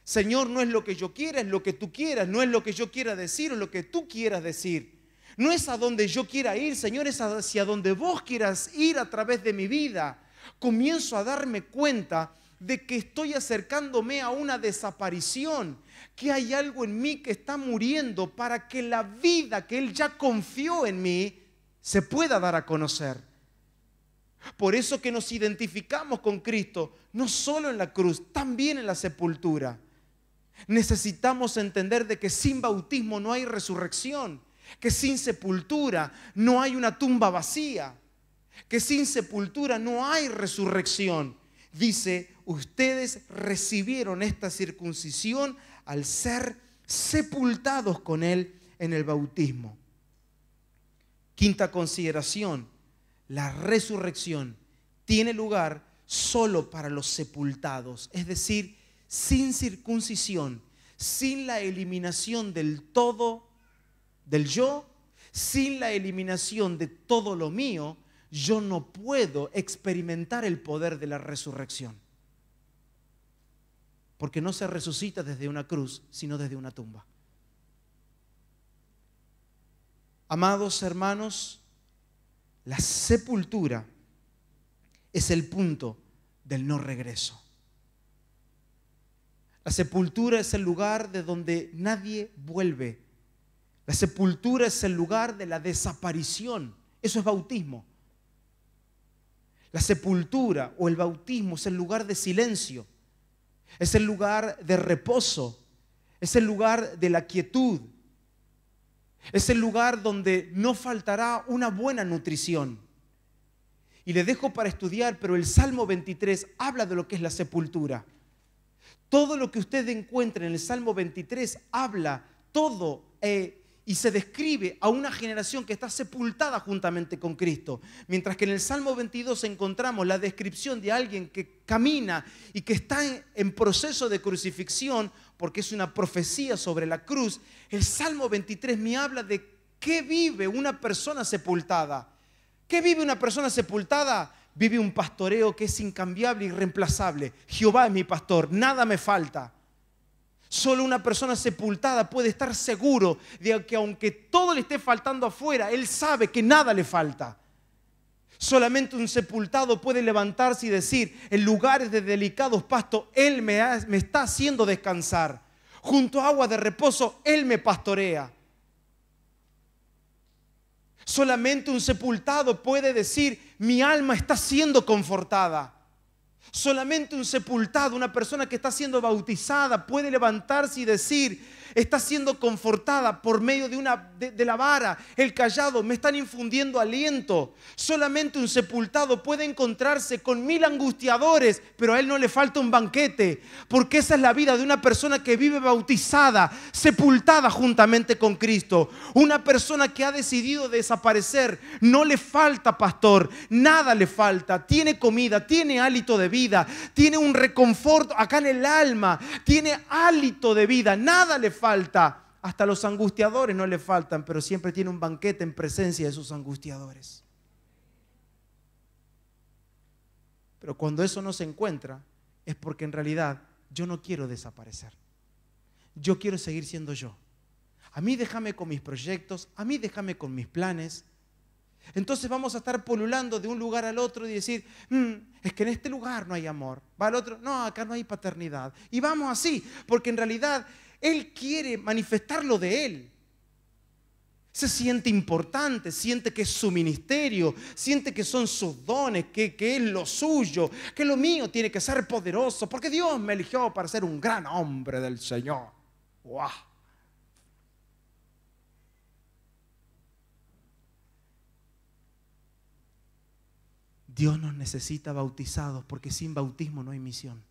Señor, no es lo que yo quiera, es lo que tú quieras, no es lo que yo quiera decir, o lo que tú quieras decir. No es a donde yo quiera ir, Señor, es hacia donde vos quieras ir a través de mi vida. Comienzo a darme cuenta de que estoy acercándome a una desaparición, que hay algo en mí que está muriendo para que la vida que Él ya confió en mí se pueda dar a conocer. Por eso que nos identificamos con Cristo, no solo en la cruz, también en la sepultura. Necesitamos entender de que sin bautismo no hay resurrección que sin sepultura no hay una tumba vacía, que sin sepultura no hay resurrección. Dice, ustedes recibieron esta circuncisión al ser sepultados con Él en el bautismo. Quinta consideración, la resurrección tiene lugar solo para los sepultados, es decir, sin circuncisión, sin la eliminación del todo del yo, sin la eliminación de todo lo mío, yo no puedo experimentar el poder de la resurrección. Porque no se resucita desde una cruz, sino desde una tumba. Amados hermanos, la sepultura es el punto del no regreso. La sepultura es el lugar de donde nadie vuelve la sepultura es el lugar de la desaparición. Eso es bautismo. La sepultura o el bautismo es el lugar de silencio. Es el lugar de reposo. Es el lugar de la quietud. Es el lugar donde no faltará una buena nutrición. Y le dejo para estudiar, pero el Salmo 23 habla de lo que es la sepultura. Todo lo que usted encuentra en el Salmo 23 habla todo eh, y se describe a una generación que está sepultada juntamente con Cristo. Mientras que en el Salmo 22 encontramos la descripción de alguien que camina y que está en, proceso de crucifixión, porque es una profecía sobre la cruz, el Salmo 23 me habla de qué vive una persona sepultada. ¿Qué vive una persona sepultada? Vive un pastoreo que es incambiable y reemplazable. Jehová es mi pastor, nada me falta. Solo una persona sepultada puede estar seguro de que aunque todo le esté faltando afuera, él sabe que nada le falta. Solamente un sepultado puede levantarse y decir, en lugares de delicados pastos, Él me, me, está haciendo descansar. Junto a agua de reposo, Él me pastorea. Solamente un sepultado puede decir, mi alma está siendo confortada. Solamente un sepultado, una persona que está siendo bautizada, puede levantarse y decir, está siendo confortada por medio de, una, de, la vara, el callado, me están infundiendo aliento. Solamente un sepultado puede encontrarse con mil angustiadores, pero a él no le falta un banquete, porque esa es la vida de una persona que vive bautizada, sepultada juntamente con Cristo. Una persona que ha decidido desaparecer, no le falta pastor, nada le falta, tiene comida, tiene hálito de vida, tiene un reconforto acá en el alma, tiene hálito de vida, nada le falta falta. Hasta los angustiadores no le faltan, pero siempre tiene un banquete en presencia de sus angustiadores. Pero cuando eso no se encuentra, es porque en realidad yo no quiero desaparecer. Yo quiero seguir siendo yo. A mí déjame con mis proyectos, a mí déjame con mis planes. Entonces vamos a estar polulando de un lugar al otro y decir, mm, es que en este lugar no hay amor. Va al otro, no, acá no hay paternidad. Y vamos así, porque en realidad él quiere manifestarlo de Él. Se siente importante, siente que es su ministerio, siente que son sus dones, que, que es lo suyo, que lo mío tiene que ser poderoso, porque Dios me eligió para ser un gran hombre del Señor. ¡Wow! Dios nos necesita bautizados porque sin bautismo no hay misión.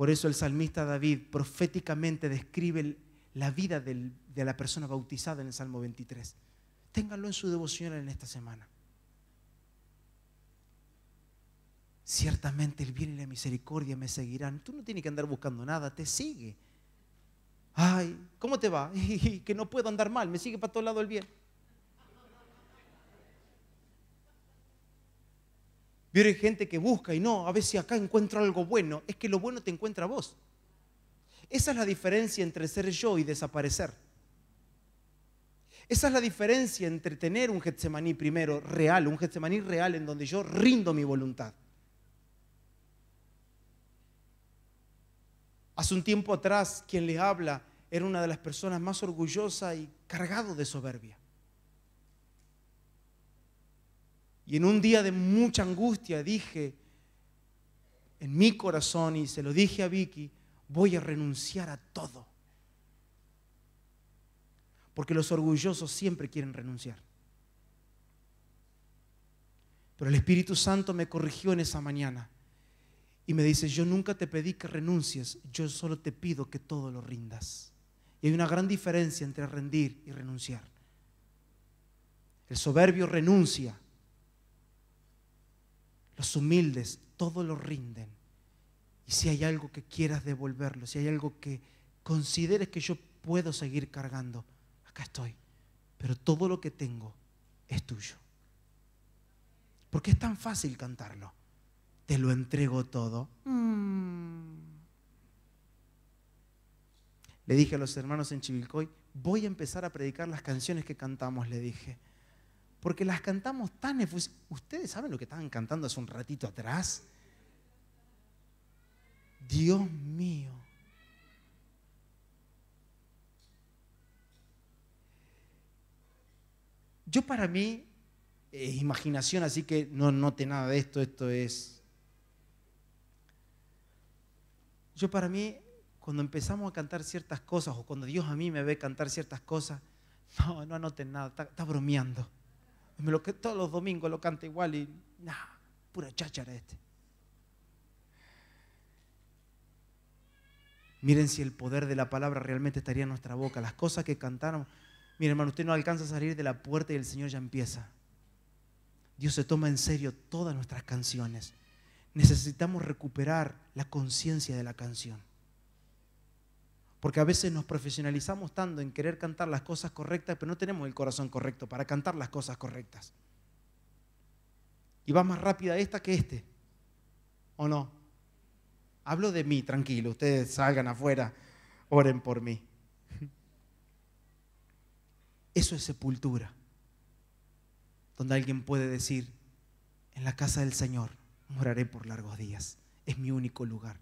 Por eso el salmista David proféticamente describe la vida de la persona bautizada en el Salmo 23. Ténganlo en su devoción en esta semana. Ciertamente el bien y la misericordia me seguirán. Tú no tienes que andar buscando nada, te sigue. Ay, ¿cómo te va? [laughs] que no puedo andar mal, me sigue para todo lado el bien. Viene gente que busca y no, a ver si acá encuentro algo bueno. Es que lo bueno te encuentra vos. Esa es la diferencia entre ser yo y desaparecer. Esa es la diferencia entre tener un Getsemaní primero real, un Getsemaní real en donde yo rindo mi voluntad. Hace un tiempo atrás, quien le habla era una de las personas más orgullosas y cargado de soberbia. Y en un día de mucha angustia dije en mi corazón y se lo dije a Vicky, voy a renunciar a todo. Porque los orgullosos siempre quieren renunciar. Pero el Espíritu Santo me corrigió en esa mañana y me dice, yo nunca te pedí que renuncies, yo solo te pido que todo lo rindas. Y hay una gran diferencia entre rendir y renunciar. El soberbio renuncia, los humildes, todo lo rinden. Y si hay algo que quieras devolverlo, si hay algo que consideres que yo puedo seguir cargando, acá estoy. Pero todo lo que tengo es tuyo. Porque es tan fácil cantarlo. Te lo entrego todo. Mm. Le dije a los hermanos en Chivilcoy, voy a empezar a predicar las canciones que cantamos, le dije porque las cantamos tan ¿Ustedes saben lo que estaban cantando hace un ratito atrás? Dios mío. Yo para mí es imaginación, así que no note nada de esto, esto es... Yo para mí, cuando empezamos a cantar ciertas cosas, o cuando Dios a mí me ve cantar ciertas cosas, no, no anoten nada, está bromeando lo que todos los domingos lo canta igual y nada, pura cháchara este. Miren si el poder de la palabra realmente estaría en nuestra boca. Las cosas que cantaron. Miren, hermano, usted no alcanza a salir de la puerta y el Señor ya empieza. Dios se toma en serio todas nuestras canciones. Necesitamos recuperar la conciencia de la canción. Porque a veces nos profesionalizamos tanto en querer cantar las cosas correctas, pero no tenemos el corazón correcto para cantar las cosas correctas. Y va más rápida esta que este. ¿O no? Hablo de mí, tranquilo. Ustedes salgan afuera, oren por mí. Eso es sepultura. Donde alguien puede decir, en la casa del Señor moraré por largos días. Es mi único lugar.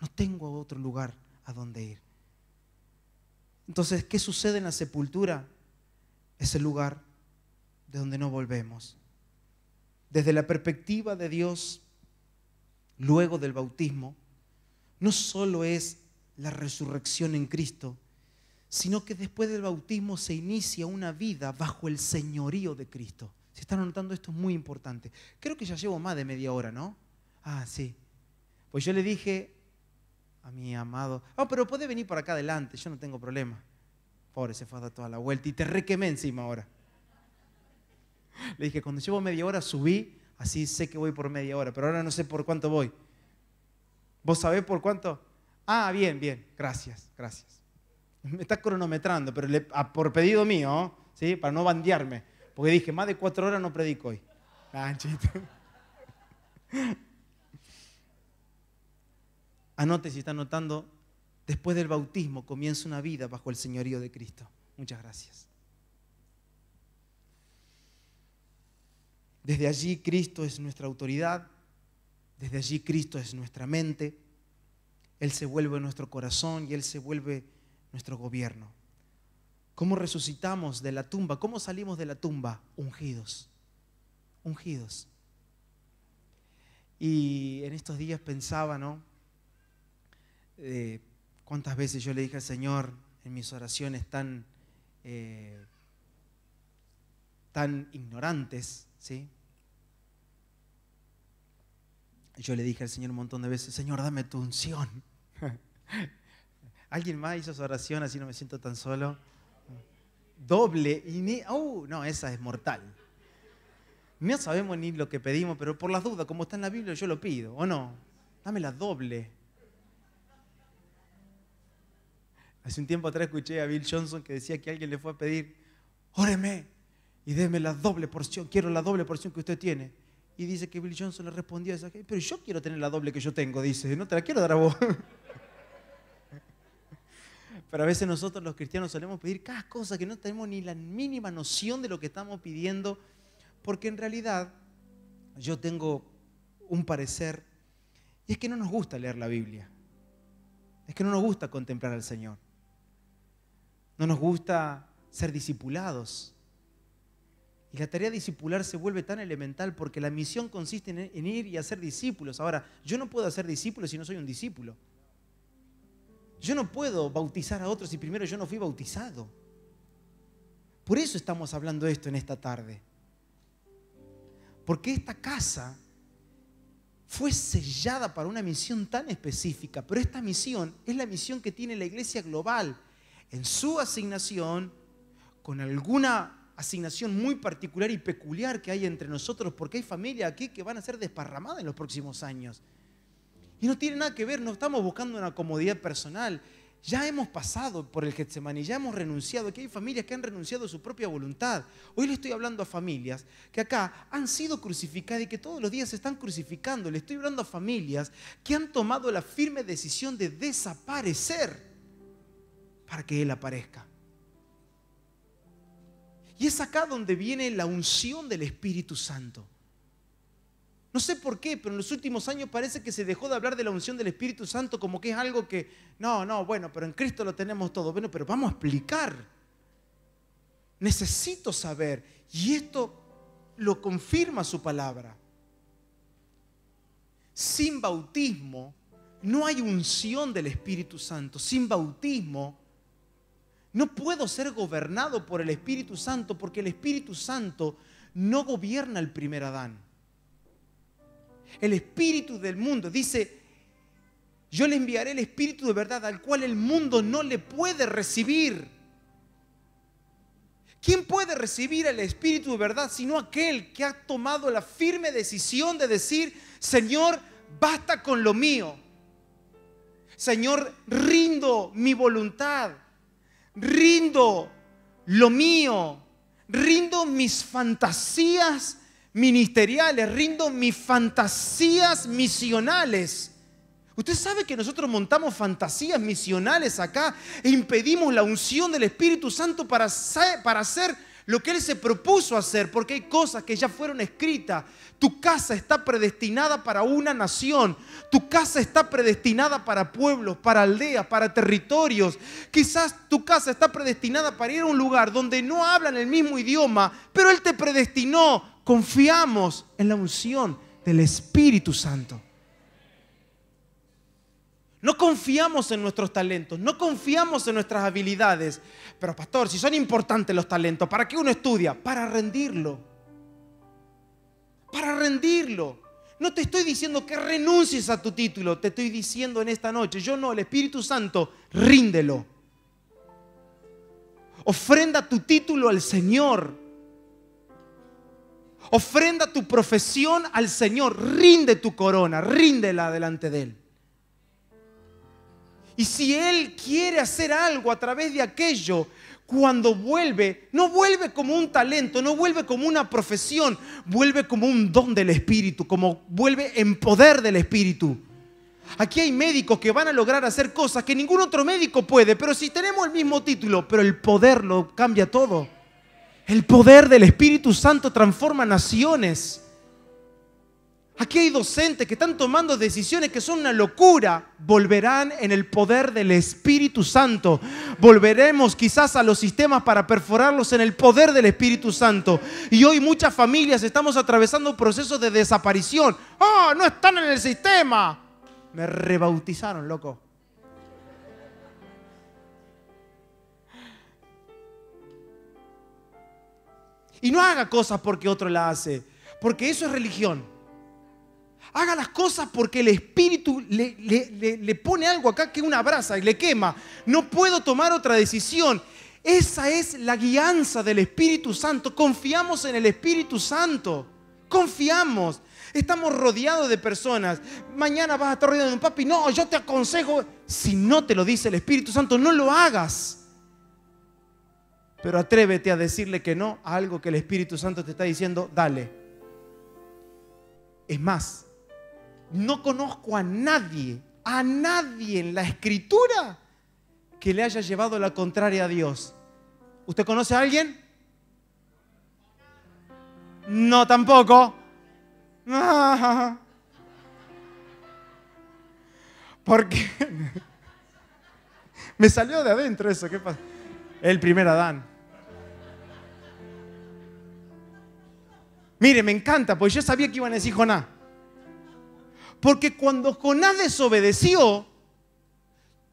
No tengo otro lugar a donde ir. Entonces, ¿qué sucede en la sepultura? Es el lugar de donde no volvemos. Desde la perspectiva de Dios, luego del bautismo, no solo es la resurrección en Cristo, sino que después del bautismo se inicia una vida bajo el señorío de Cristo. Si están notando esto es muy importante. Creo que ya llevo más de media hora, ¿no? Ah, sí. Pues yo le dije a mi amado. Oh, pero puede venir por acá adelante, yo no tengo problema. Pobre, se fue a dar toda la vuelta y te requemé encima ahora. Le dije, cuando llevo media hora subí, así sé que voy por media hora, pero ahora no sé por cuánto voy. ¿Vos sabés por cuánto? Ah, bien, bien, gracias, gracias. Me estás cronometrando, pero por pedido mío, ¿sí? Para no bandearme, porque dije, más de cuatro horas no predico hoy. Ah, chiste. Anote si está anotando, después del bautismo comienza una vida bajo el señorío de Cristo. Muchas gracias. Desde allí Cristo es nuestra autoridad, desde allí Cristo es nuestra mente, Él se vuelve nuestro corazón y Él se vuelve nuestro gobierno. ¿Cómo resucitamos de la tumba? ¿Cómo salimos de la tumba? Ungidos, ungidos. Y en estos días pensaba, ¿no? Eh, cuántas veces yo le dije al Señor en mis oraciones tan, eh, tan ignorantes, ¿sí? Yo le dije al Señor un montón de veces, Señor, dame tu unción. [laughs] ¿Alguien más hizo su oración así no me siento tan solo? Doble y ni... ¡Uh! No, esa es mortal. No sabemos ni lo que pedimos, pero por las dudas, como está en la Biblia, yo lo pido, ¿o no? Dame la doble. Hace un tiempo atrás escuché a Bill Johnson que decía que alguien le fue a pedir, óreme y déme la doble porción, quiero la doble porción que usted tiene. Y dice que Bill Johnson le respondió a esa gente, pero yo quiero tener la doble que yo tengo, dice, no te la quiero dar a vos. [laughs] Pero a veces nosotros los cristianos solemos pedir cada cosa que no tenemos ni la mínima noción de lo que estamos pidiendo, porque en realidad yo tengo un parecer, y es que no nos gusta leer la Biblia, es que no nos gusta contemplar al Señor. No nos gusta ser discipulados. Y la tarea de discipular se vuelve tan elemental porque la misión consiste en ir y hacer discípulos. Ahora, yo no puedo hacer discípulos si no soy un discípulo. Yo no puedo bautizar a otros si primero yo no fui bautizado. Por eso estamos hablando esto en esta tarde. Porque esta casa fue sellada para una misión tan específica, pero esta misión es la misión que tiene la iglesia global en su asignación con alguna asignación muy particular y peculiar que hay entre nosotros, porque hay familias aquí que van a ser desparramadas en los próximos años. Y no tiene nada que ver, no estamos buscando una comodidad personal. Ya hemos pasado por el Getsemaní, ya hemos renunciado. Aquí hay familias que han renunciado a su propia voluntad. Hoy le estoy hablando a familias que acá han sido crucificadas y que todos los días se están crucificando. Le estoy hablando a familias que han tomado la firme decisión de desaparecer para que Él aparezca. Y es acá donde viene la unción del Espíritu Santo. No sé por qué, pero en los últimos años parece que se dejó de hablar de la unción del Espíritu Santo como que es algo que, no, no, bueno, pero en Cristo lo tenemos todo. Bueno, pero vamos a explicar. Necesito saber. Y esto lo confirma su palabra. Sin bautismo no hay unción del Espíritu Santo. Sin bautismo no puedo ser gobernado por el Espíritu Santo porque el Espíritu Santo no gobierna el primer Adán. El Espíritu del mundo dice, yo le enviaré el Espíritu de verdad al cual el mundo no le puede recibir. ¿Quién puede recibir el Espíritu de verdad sino aquel que ha tomado la firme decisión de decir, Señor, basta con lo mío? Señor, rindo mi voluntad rindo lo mío, rindo mis fantasías ministeriales, rindo mis fantasías misionales. Usted sabe que nosotros montamos fantasías misionales acá e impedimos la unción del Espíritu Santo para ser, para lo que Él se propuso hacer, porque hay cosas que ya fueron escritas. Tu casa está predestinada para una nación, tu casa está predestinada para pueblos, para aldeas, para territorios. Quizás tu casa está predestinada para ir a un lugar donde no hablan el mismo idioma, pero Él te predestinó. Confiamos en la unción del Espíritu Santo. No confiamos en nuestros talentos, no confiamos en nuestras habilidades. Pero pastor, si son importantes los talentos, ¿para qué uno estudia? Para rendirlo. Para rendirlo. No te estoy diciendo que renuncies a tu título, te estoy diciendo en esta noche, yo no, el Espíritu Santo, ríndelo. Ofrenda tu título al Señor. Ofrenda tu profesión al Señor. Rinde tu corona, ríndela delante de Él. Y si Él quiere hacer algo a través de aquello, cuando vuelve, no vuelve como un talento, no vuelve como una profesión, vuelve como un don del Espíritu, como vuelve en poder del Espíritu. Aquí hay médicos que van a lograr hacer cosas que ningún otro médico puede, pero si tenemos el mismo título, pero el poder lo cambia todo. El poder del Espíritu Santo transforma naciones. Aquí hay docentes que están tomando decisiones que son una locura. Volverán en el poder del Espíritu Santo. Volveremos quizás a los sistemas para perforarlos en el poder del Espíritu Santo. Y hoy muchas familias estamos atravesando un proceso de desaparición. ¡Oh, no están en el sistema! Me rebautizaron, loco. Y no haga cosas porque otro la hace, porque eso es religión haga las cosas porque el espíritu le, pone algo acá que una brasa y le quema. No puedo tomar otra decisión. Esa es la guianza del Espíritu Santo. Confiamos en el Espíritu Santo. Confiamos. Estamos rodeados de personas. Mañana vas a estar rodeado de un papi. No, yo te aconsejo. Si no te lo dice el Espíritu Santo, no lo hagas. Pero atrévete a decirle que no a algo que el Espíritu Santo te está diciendo, dale. Es más, no conozco a nadie, a nadie en la escritura que le haya llevado la contraria a Dios. ¿Usted conoce a alguien? No, tampoco. [laughs] porque [laughs] Me salió de adentro eso, ¿qué pasa? El primer Adán. Mire, me encanta, pues yo sabía que iban a decir Joná porque cuando Jonás desobedeció,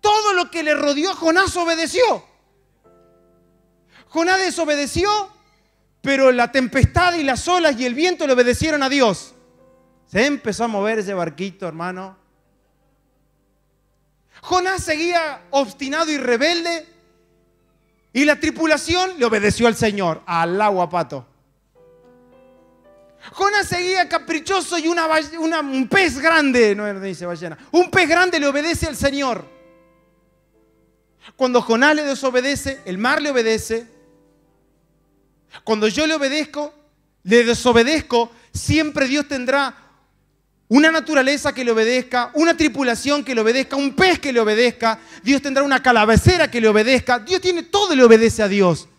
todo lo que le rodeó a Jonás obedeció. Jonás desobedeció, pero la tempestad y las olas y el viento le obedecieron a Dios. Se empezó a mover ese barquito, hermano. Jonás seguía obstinado y rebelde y la tripulación le obedeció al Señor, al agua pato. Jonás seguía caprichoso y un pez grande, no dice ballena, un pez grande le obedece al Señor. Cuando Jonás le desobedece, el mar le obedece. Cuando yo le obedezco, le desobedezco, siempre Dios tendrá una naturaleza que le obedezca, una tripulación que le obedezca, un pez que le obedezca, Dios tendrá una calabacera que le obedezca, Dios tiene todo y le obedece a Dios,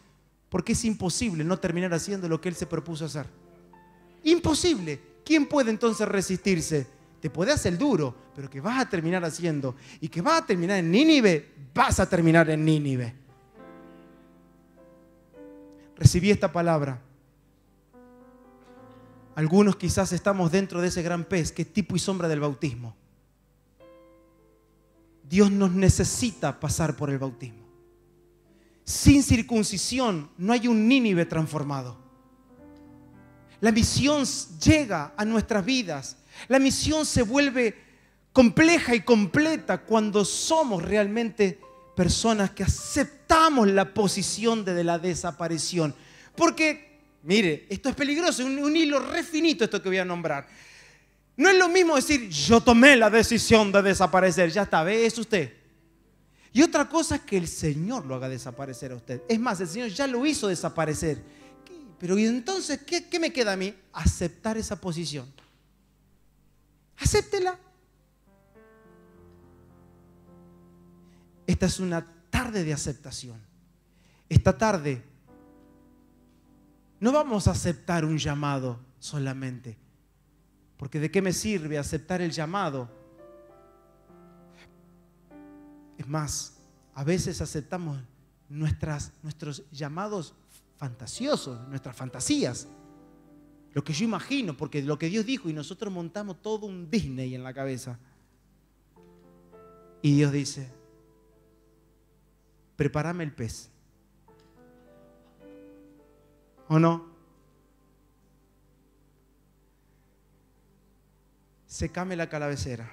porque es imposible no terminar haciendo lo que Él se propuso hacer. Imposible. ¿Quién puede entonces resistirse? Te puede hacer duro, pero que vas a terminar haciendo y que vas a terminar en Nínive, vas a terminar en Nínive. Recibí esta palabra. Algunos quizás estamos dentro de ese gran pez que es tipo y sombra del bautismo. Dios nos necesita pasar por el bautismo. Sin circuncisión no hay un Nínive transformado. La misión llega a nuestras vidas. La misión se vuelve compleja y completa cuando somos realmente personas que aceptamos la posición de la desaparición. Porque, mire, esto es peligroso, un, un hilo refinito esto que voy a nombrar. No es lo mismo decir, yo tomé la decisión de desaparecer, ya está, ve, es usted. Y otra cosa es que el Señor lo haga desaparecer a usted. Es más, el Señor ya lo hizo desaparecer. Pero entonces qué, me queda a mí? Aceptar esa posición. Acéptela. Esta es una tarde de aceptación. Esta tarde no vamos a aceptar un llamado solamente. Porque ¿de qué me sirve aceptar el llamado? Es más, a veces aceptamos nuestras, nuestros llamados fantasiosos, nuestras fantasías, lo que yo imagino, porque lo que Dios dijo y nosotros montamos todo un Disney en la cabeza. Y Dios dice, prepárame el pez. ¿O no? Secame la calabacera.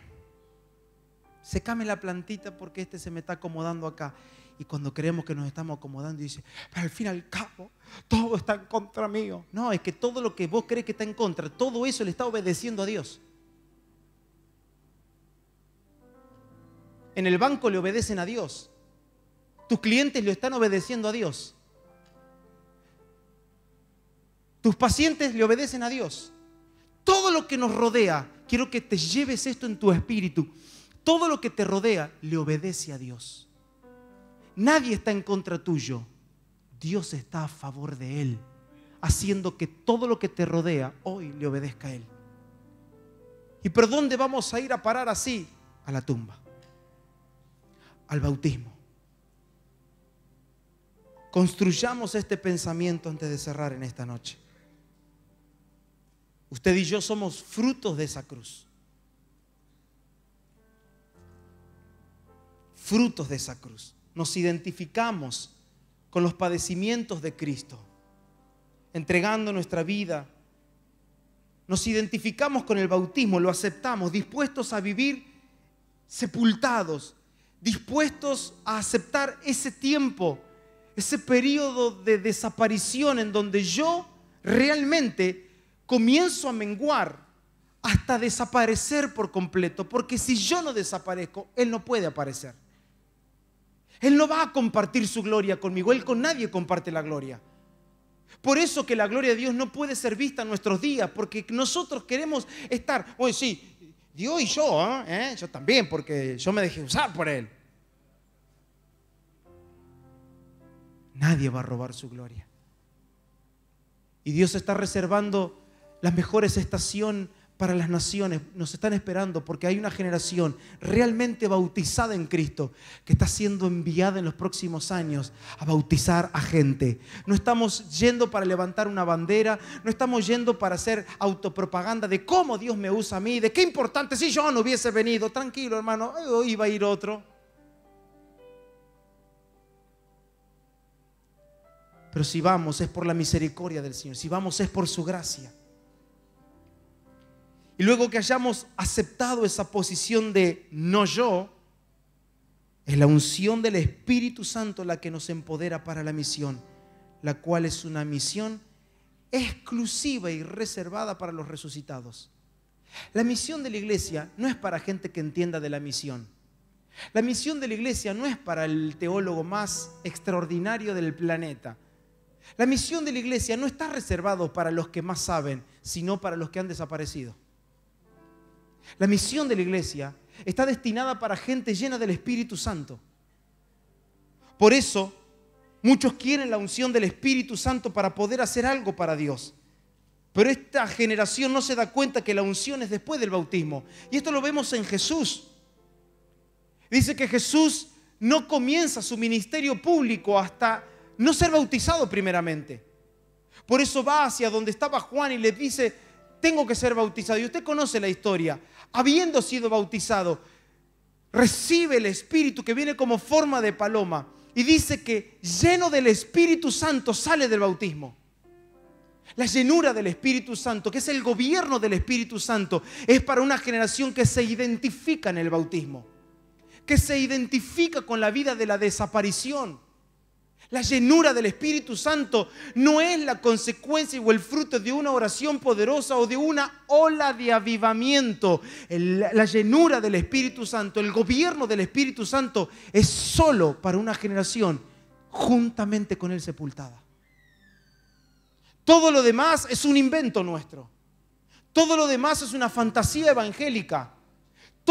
Secame la plantita porque este se me está acomodando acá. Y cuando creemos que nos estamos acomodando, y dice, pero al fin y al cabo, todo está en contra mío. No, es que todo lo que vos crees que está en contra, todo eso le está obedeciendo a Dios. En el banco le obedecen a Dios. Tus clientes le están obedeciendo a Dios. Tus pacientes le obedecen a Dios. Todo lo que nos rodea, quiero que te lleves esto en tu espíritu. Todo lo que te rodea le obedece a Dios. Nadie está en contra tuyo. Dios está a favor de Él, haciendo que todo lo que te rodea hoy le obedezca a Él. ¿Y por dónde vamos a ir a parar así? A la tumba, al bautismo. Construyamos este pensamiento antes de cerrar en esta noche. Usted y yo somos frutos de esa cruz. Frutos de esa cruz nos identificamos con los padecimientos de Cristo, entregando nuestra vida. Nos identificamos con el bautismo, lo aceptamos, dispuestos a vivir sepultados, dispuestos a aceptar ese tiempo, ese periodo de desaparición en donde yo realmente comienzo a menguar hasta desaparecer por completo, porque si yo no desaparezco, Él no puede aparecer. Él no va a compartir su gloria conmigo, Él con nadie comparte la gloria. Por eso que la gloria de Dios no puede ser vista en nuestros días, porque nosotros queremos estar, oye, sí, Dios y yo, ¿ah? ¿Eh? yo también, porque yo me dejé usar por Él. Nadie va a robar su gloria. Y Dios está reservando las mejores estaciones para las naciones, nos están esperando porque hay una generación realmente bautizada en Cristo que está siendo enviada en los próximos años a bautizar a gente. No estamos yendo para levantar una bandera, no estamos yendo para hacer autopropaganda de cómo Dios me usa a mí, de qué importante si yo no hubiese venido, tranquilo hermano, iba a ir otro. Pero si vamos es por la misericordia del Señor, si vamos es por su gracia. Y luego que hayamos aceptado esa posición de no yo, es la unción del Espíritu Santo la que nos empodera para la misión, la cual es una misión exclusiva y reservada para los resucitados. La misión de la iglesia no es para gente que entienda de la misión. La misión de la iglesia no es para el teólogo más extraordinario del planeta. La misión de la iglesia no está reservada para los que más saben, sino para los que han desaparecido. La misión de la iglesia está destinada para gente llena del Espíritu Santo. Por eso, muchos quieren la unción del Espíritu Santo para poder hacer algo para Dios. Pero esta generación no se da cuenta que la unción es después del bautismo. Y esto lo vemos en Jesús. Dice que Jesús no comienza su ministerio público hasta no ser bautizado primeramente. Por eso va hacia donde estaba Juan y le dice, tengo que ser bautizado. Y usted conoce la historia. Habiendo sido bautizado, recibe el Espíritu que viene como forma de paloma. Y dice que lleno del Espíritu Santo sale del bautismo. La llenura del Espíritu Santo, que es el gobierno del Espíritu Santo, es para una generación que se identifica en el bautismo, que se identifica con la vida de la desaparición la llenura del Espíritu Santo no es la consecuencia o el fruto de una oración poderosa o de una ola de avivamiento. la llenura del Espíritu Santo, el gobierno del Espíritu Santo es solo para una generación juntamente con Él sepultada. Todo lo demás es un invento nuestro. Todo lo demás es una fantasía evangélica.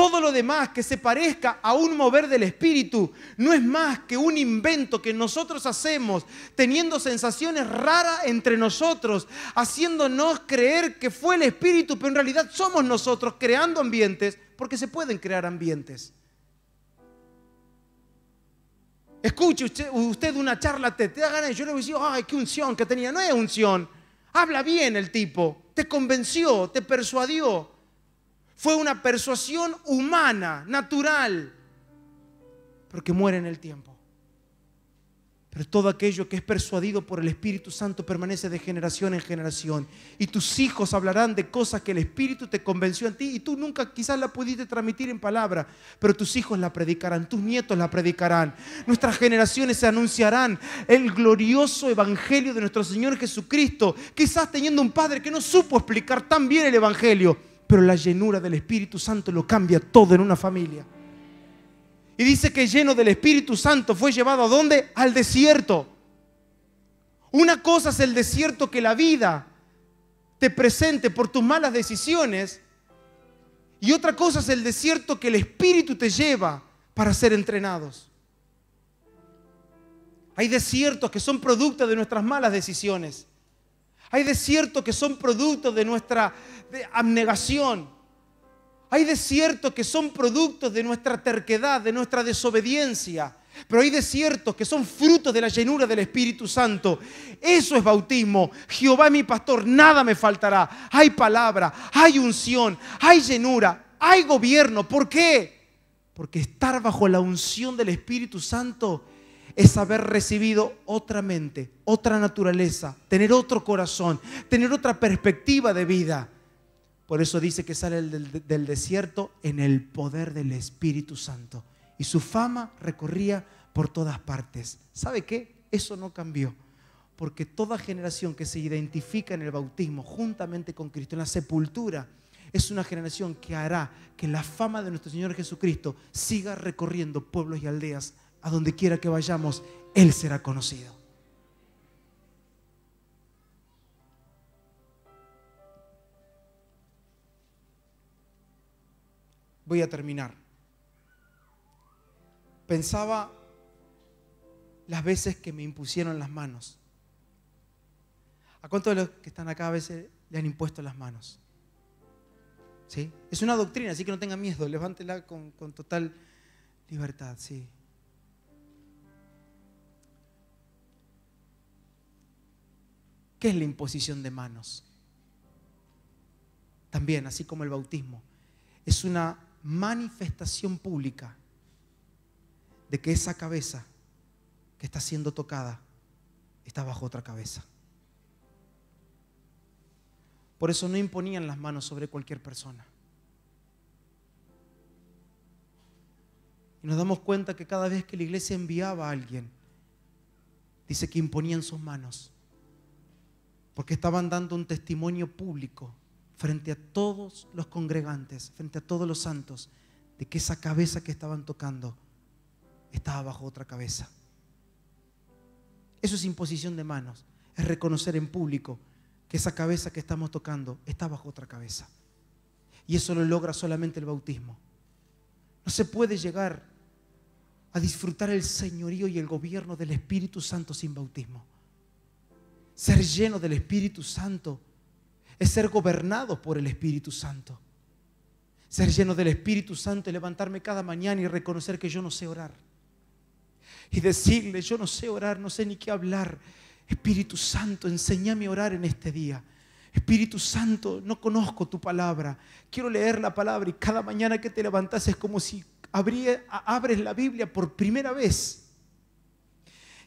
Todo lo demás que se parezca a un mover del espíritu no es más que un invento que nosotros hacemos, teniendo sensaciones raras entre nosotros, haciéndonos creer que fue el espíritu, pero en realidad somos nosotros creando ambientes, porque se pueden crear ambientes. Escuche usted, una charla, te, te da ganas, yo le voy a decir, ay, qué unción que tenía. No es unción. Habla bien el tipo, te convenció, te persuadió fue una persuasión humana, natural, porque muere en el tiempo. Pero todo aquello que es persuadido por el Espíritu Santo permanece de generación en generación. Y tus hijos hablarán de cosas que el Espíritu te convenció a ti y tú nunca quizás la pudiste transmitir en palabra, pero tus hijos la predicarán, tus nietos la predicarán. Nuestras generaciones se anunciarán el glorioso Evangelio de nuestro Señor Jesucristo, quizás teniendo un padre que no supo explicar tan bien el Evangelio pero la llenura del Espíritu Santo lo cambia todo en una familia. Y dice que lleno del Espíritu Santo fue llevado a dónde? Al desierto. Una cosa es el desierto que la vida te presente por tus malas decisiones y otra cosa es el desierto que el Espíritu te lleva para ser entrenados. Hay desiertos que son producto de nuestras malas decisiones. Hay desiertos que son productos de nuestra abnegación. Hay desiertos que son productos de nuestra terquedad, de nuestra desobediencia. Pero hay desiertos que son frutos de la llenura del Espíritu Santo. Eso es bautismo. Jehová es mi pastor, nada me faltará. Hay palabra, hay unción, hay llenura, hay gobierno. ¿Por qué? Porque estar bajo la unción del Espíritu Santo es haber recibido otra mente, otra naturaleza, tener otro corazón, tener otra perspectiva de vida. Por eso dice que sale del, desierto en el poder del Espíritu Santo. Y su fama recorría por todas partes. ¿Sabe qué? Eso no cambió. Porque toda generación que se identifica en el bautismo juntamente con Cristo, en la sepultura, es una generación que hará que la fama de nuestro Señor Jesucristo siga recorriendo pueblos y aldeas a donde quiera que vayamos, Él será conocido. Voy a terminar. Pensaba las veces que me impusieron las manos. ¿A cuántos de los que están acá a veces le han impuesto las manos? ¿Sí? Es una doctrina, así que no tengan miedo, levántela con, con total libertad, sí. ¿Qué es la imposición de manos? También, así como el bautismo, es una manifestación pública de que esa cabeza que está siendo tocada está bajo otra cabeza. Por eso no imponían las manos sobre cualquier persona. Y nos damos cuenta que cada vez que la iglesia enviaba a alguien, dice que imponían sus manos porque estaban dando un testimonio público frente a todos los congregantes, frente a todos los santos, de que esa cabeza que estaban tocando estaba bajo otra cabeza. Eso es imposición de manos, es reconocer en público que esa cabeza que estamos tocando está bajo otra cabeza. Y eso lo logra solamente el bautismo. No se puede llegar a disfrutar el señorío y el gobierno del Espíritu Santo sin bautismo. Ser lleno del Espíritu Santo es ser gobernado por el Espíritu Santo. Ser lleno del Espíritu Santo Es levantarme cada mañana y reconocer que yo no sé orar. Y decirle, yo no sé orar, no sé ni qué hablar. Espíritu Santo, enséñame a orar en este día. Espíritu Santo, no conozco tu palabra. Quiero leer la palabra y cada mañana que te levantas es como si abres la Biblia por primera vez.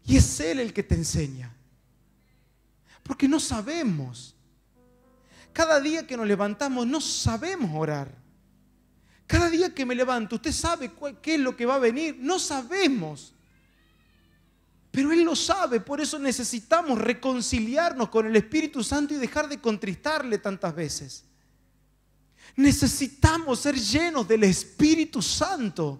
Y es Él el que te enseña. Porque no sabemos. Cada día que nos levantamos no sabemos orar. Cada día que me levanto, usted sabe cuál, qué es lo que va a venir. No sabemos. Pero Él lo sabe, por eso necesitamos reconciliarnos con el Espíritu Santo y dejar de contristarle tantas veces. Necesitamos ser llenos del Espíritu Santo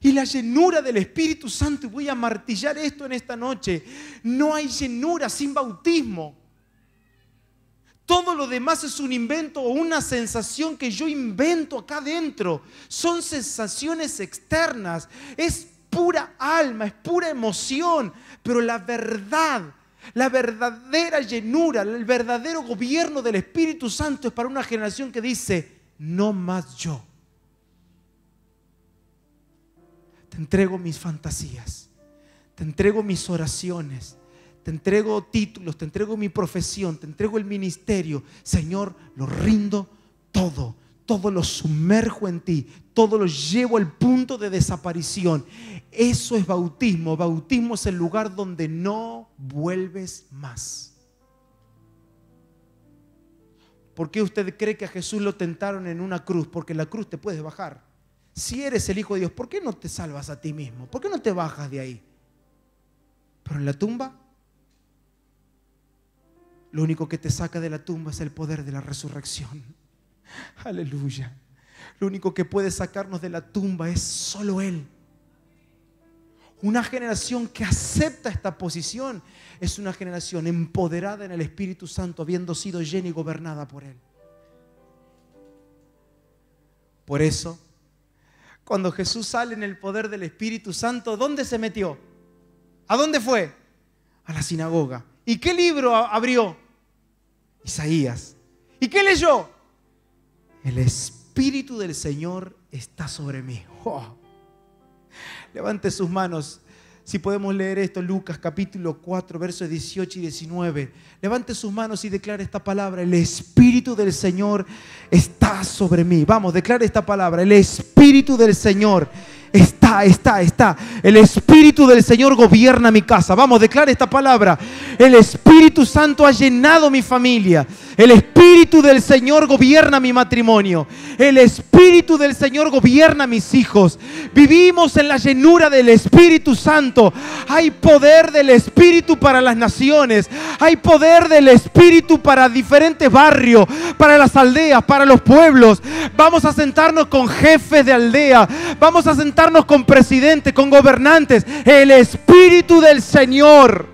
y la llenura del Espíritu Santo, y voy a martillar esto en esta noche, no hay llenura sin bautismo. Todo lo demás es un invento o una sensación que yo invento acá adentro. Son sensaciones externas. Es pura alma, es pura emoción. Pero la verdad, la verdadera llenura, el verdadero gobierno del Espíritu Santo es para una generación que dice, no más yo, te entrego mis fantasías, te entrego mis oraciones, te entrego títulos, te entrego mi profesión, te entrego el ministerio. Señor, lo rindo todo, todo lo sumerjo en ti, todo lo llevo al punto de desaparición. Eso es bautismo. Bautismo es el lugar donde no vuelves más. ¿Por qué usted cree que a Jesús lo tentaron en una cruz? Porque la cruz te puedes bajar si eres el Hijo de Dios, ¿por qué no te salvas a ti mismo? ¿Por qué no te bajas de ahí? Pero en la tumba, lo único que te saca de la tumba es el poder de la resurrección. [laughs] Aleluya. Lo único que puede sacarnos de la tumba es solo Él. Una generación que acepta esta posición es una generación empoderada en el Espíritu Santo, habiendo sido llena y gobernada por Él. Por eso cuando Jesús sale en el poder del Espíritu Santo, ¿dónde se metió? ¿A dónde fue? A la sinagoga. ¿Y qué libro abrió? Isaías. ¿Y qué leyó? El Espíritu del Señor está sobre mí. [laughs] Oh. Levante sus manos si podemos leer esto, Lucas capítulo 4, versos 18 y 19. Levante sus manos y declare esta palabra. El Espíritu del Señor está sobre mí. Vamos, declara esta palabra. El Espíritu del Señor está, está, está. El Espíritu del Señor gobierna mi casa. Vamos, declara esta palabra. El Espíritu Santo ha llenado mi familia. El Espíritu del Señor gobierna mi matrimonio. El Espíritu del Señor gobierna mis hijos. Vivimos en la llenura del Espíritu Santo. Hay poder del Espíritu para las naciones. Hay poder del Espíritu para diferentes barrios, para las aldeas, para los pueblos. Vamos a sentarnos con jefes de aldea. Vamos a sentarnos con presidentes, con gobernantes. El Espíritu del Señor.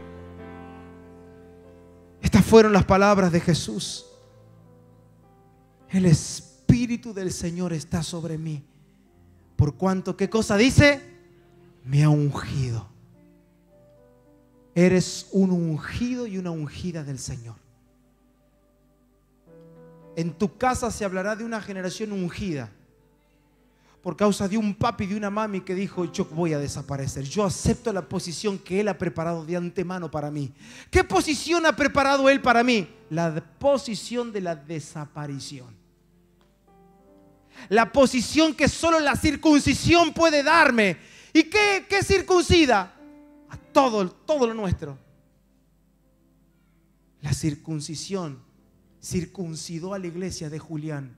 Estas fueron las palabras de Jesús. El Espíritu del Señor está sobre mí. Por cuanto, ¿qué cosa dice? Me ha ungido. Eres un ungido y una ungida del Señor. En tu casa se hablará de una generación ungida por causa de un papi y de una mami que dijo, yo voy a desaparecer. Yo acepto la posición que Él ha preparado de antemano para mí. ¿Qué posición ha preparado Él para mí? La posición de la desaparición. La posición que solo la circuncisión puede darme. ¿Y qué, circuncida? A todo, todo lo nuestro. La circuncisión circuncidó a la iglesia de Julián.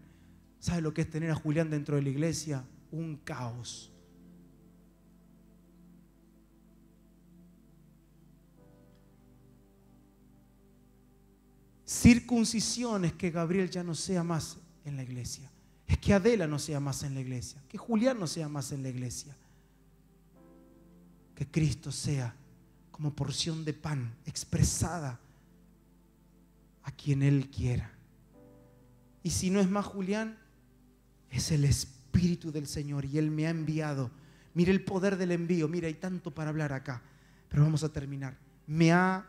¿Sabe lo que es tener a Julián dentro de la iglesia? un caos. Circuncisiones que Gabriel ya no sea más en la iglesia. Es que Adela no sea más en la iglesia. Que Julián no sea más en la iglesia. Que Cristo sea como porción de pan expresada a quien Él quiera. Y si no es más Julián, es el Espíritu Espíritu del Señor y Él me ha enviado. Mire el poder del envío, mira, hay tanto para hablar acá, pero vamos a terminar. Me ha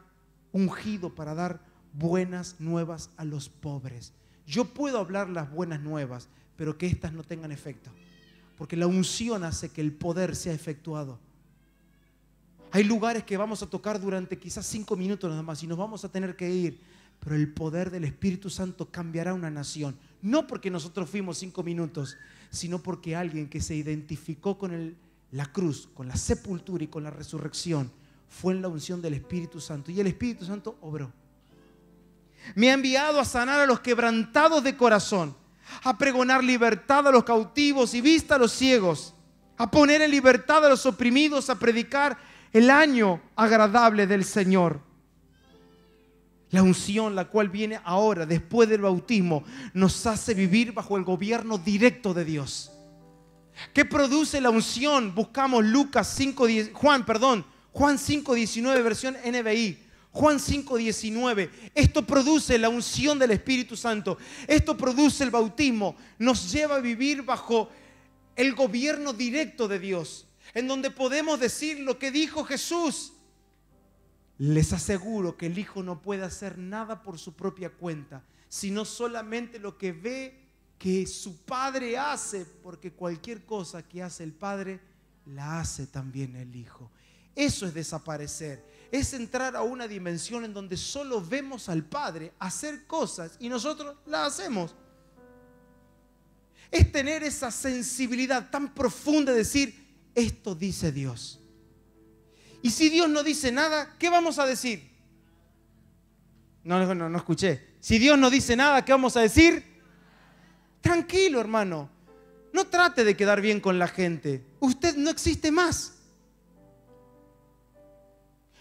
ungido para dar buenas nuevas a los pobres. Yo puedo hablar las buenas nuevas, pero que éstas no tengan efecto, porque la unción hace que el poder sea efectuado. Hay lugares que vamos a tocar durante quizás cinco minutos nada más y nos vamos a tener que ir pero el poder del Espíritu Santo cambiará una nación. No porque nosotros fuimos cinco minutos, sino porque alguien que se identificó con la cruz, con la sepultura y con la resurrección, fue en la unción del Espíritu Santo. Y el Espíritu Santo obró. Me ha enviado a sanar a los quebrantados de corazón, a pregonar libertad a los cautivos y vista a los ciegos, a poner en libertad a los oprimidos, a predicar el año agradable del Señor. La unción, la cual viene ahora, después del bautismo, nos hace vivir bajo el gobierno directo de Dios. ¿Qué produce la unción? Buscamos Lucas 5, Juan, perdón, Juan 5.19, versión NBI. Juan 5.19. Esto produce la unción del Espíritu Santo. Esto produce el bautismo. Nos lleva a vivir bajo el gobierno directo de Dios, en donde podemos decir lo que dijo Jesús. Les aseguro que el Hijo no puede hacer nada por su propia cuenta, sino solamente lo que ve que su Padre hace, porque cualquier cosa que hace el Padre, la hace también el Hijo. Eso es desaparecer, es entrar a una dimensión en donde solo vemos al Padre hacer cosas y nosotros las hacemos. Es tener esa sensibilidad tan profunda de decir, esto dice Dios y si Dios no dice nada, ¿qué vamos a decir? No, no, no escuché. Si Dios no dice nada, ¿qué vamos a decir? Tranquilo, hermano. No trate de quedar bien con la gente. Usted no existe más.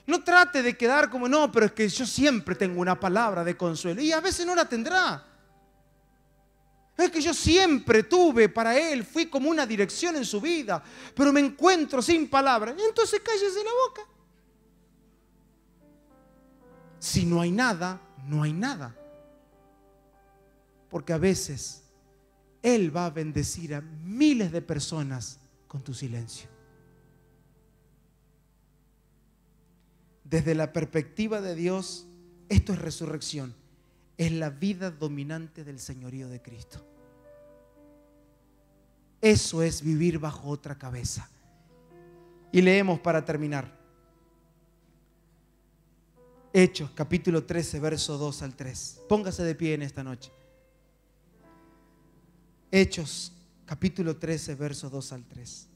No trate de quedar como, no, pero es que yo siempre tengo una palabra de consuelo. Y a veces no la tendrá. Es que yo siempre tuve para él, fui como una dirección en su vida, pero me encuentro sin palabras. Entonces cállese la boca. Si no hay nada, no hay nada. Porque a veces Él va a bendecir a miles de personas con tu silencio. Desde la perspectiva de Dios, esto es resurrección. Es la vida dominante del señorío de Cristo. Eso es vivir bajo otra cabeza. Y leemos para terminar. Hechos capítulo 13, verso 2 al 3. Póngase de pie en esta noche. Hechos capítulo 13, verso 2 al 3.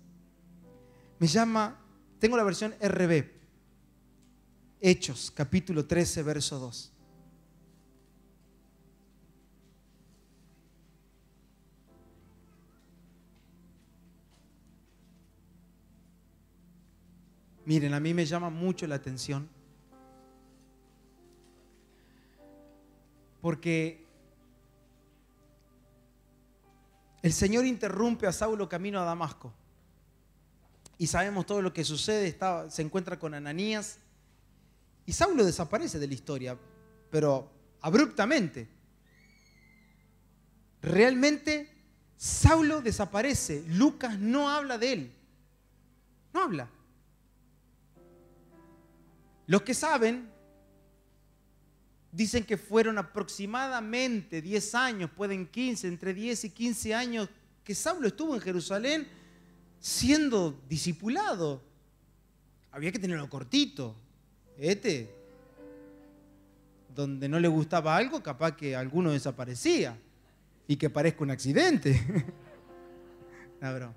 Me llama, tengo la versión RB. Hechos capítulo 13, verso 2. Miren, a mí me llama mucho la atención porque el Señor interrumpe a Saulo camino a Damasco. Y sabemos todo lo que sucede, está, se encuentra con Ananías y Saulo desaparece de la historia, pero abruptamente. Realmente Saulo desaparece, Lucas no habla de él. No habla. Los que saben dicen que fueron aproximadamente 10 años, pueden 15, entre 10 y 15 años que Saulo estuvo en Jerusalén siendo discipulado. Había que tenerlo cortito. Este, donde no le gustaba algo, capaz que alguno desaparecía y que parezca un accidente. [laughs]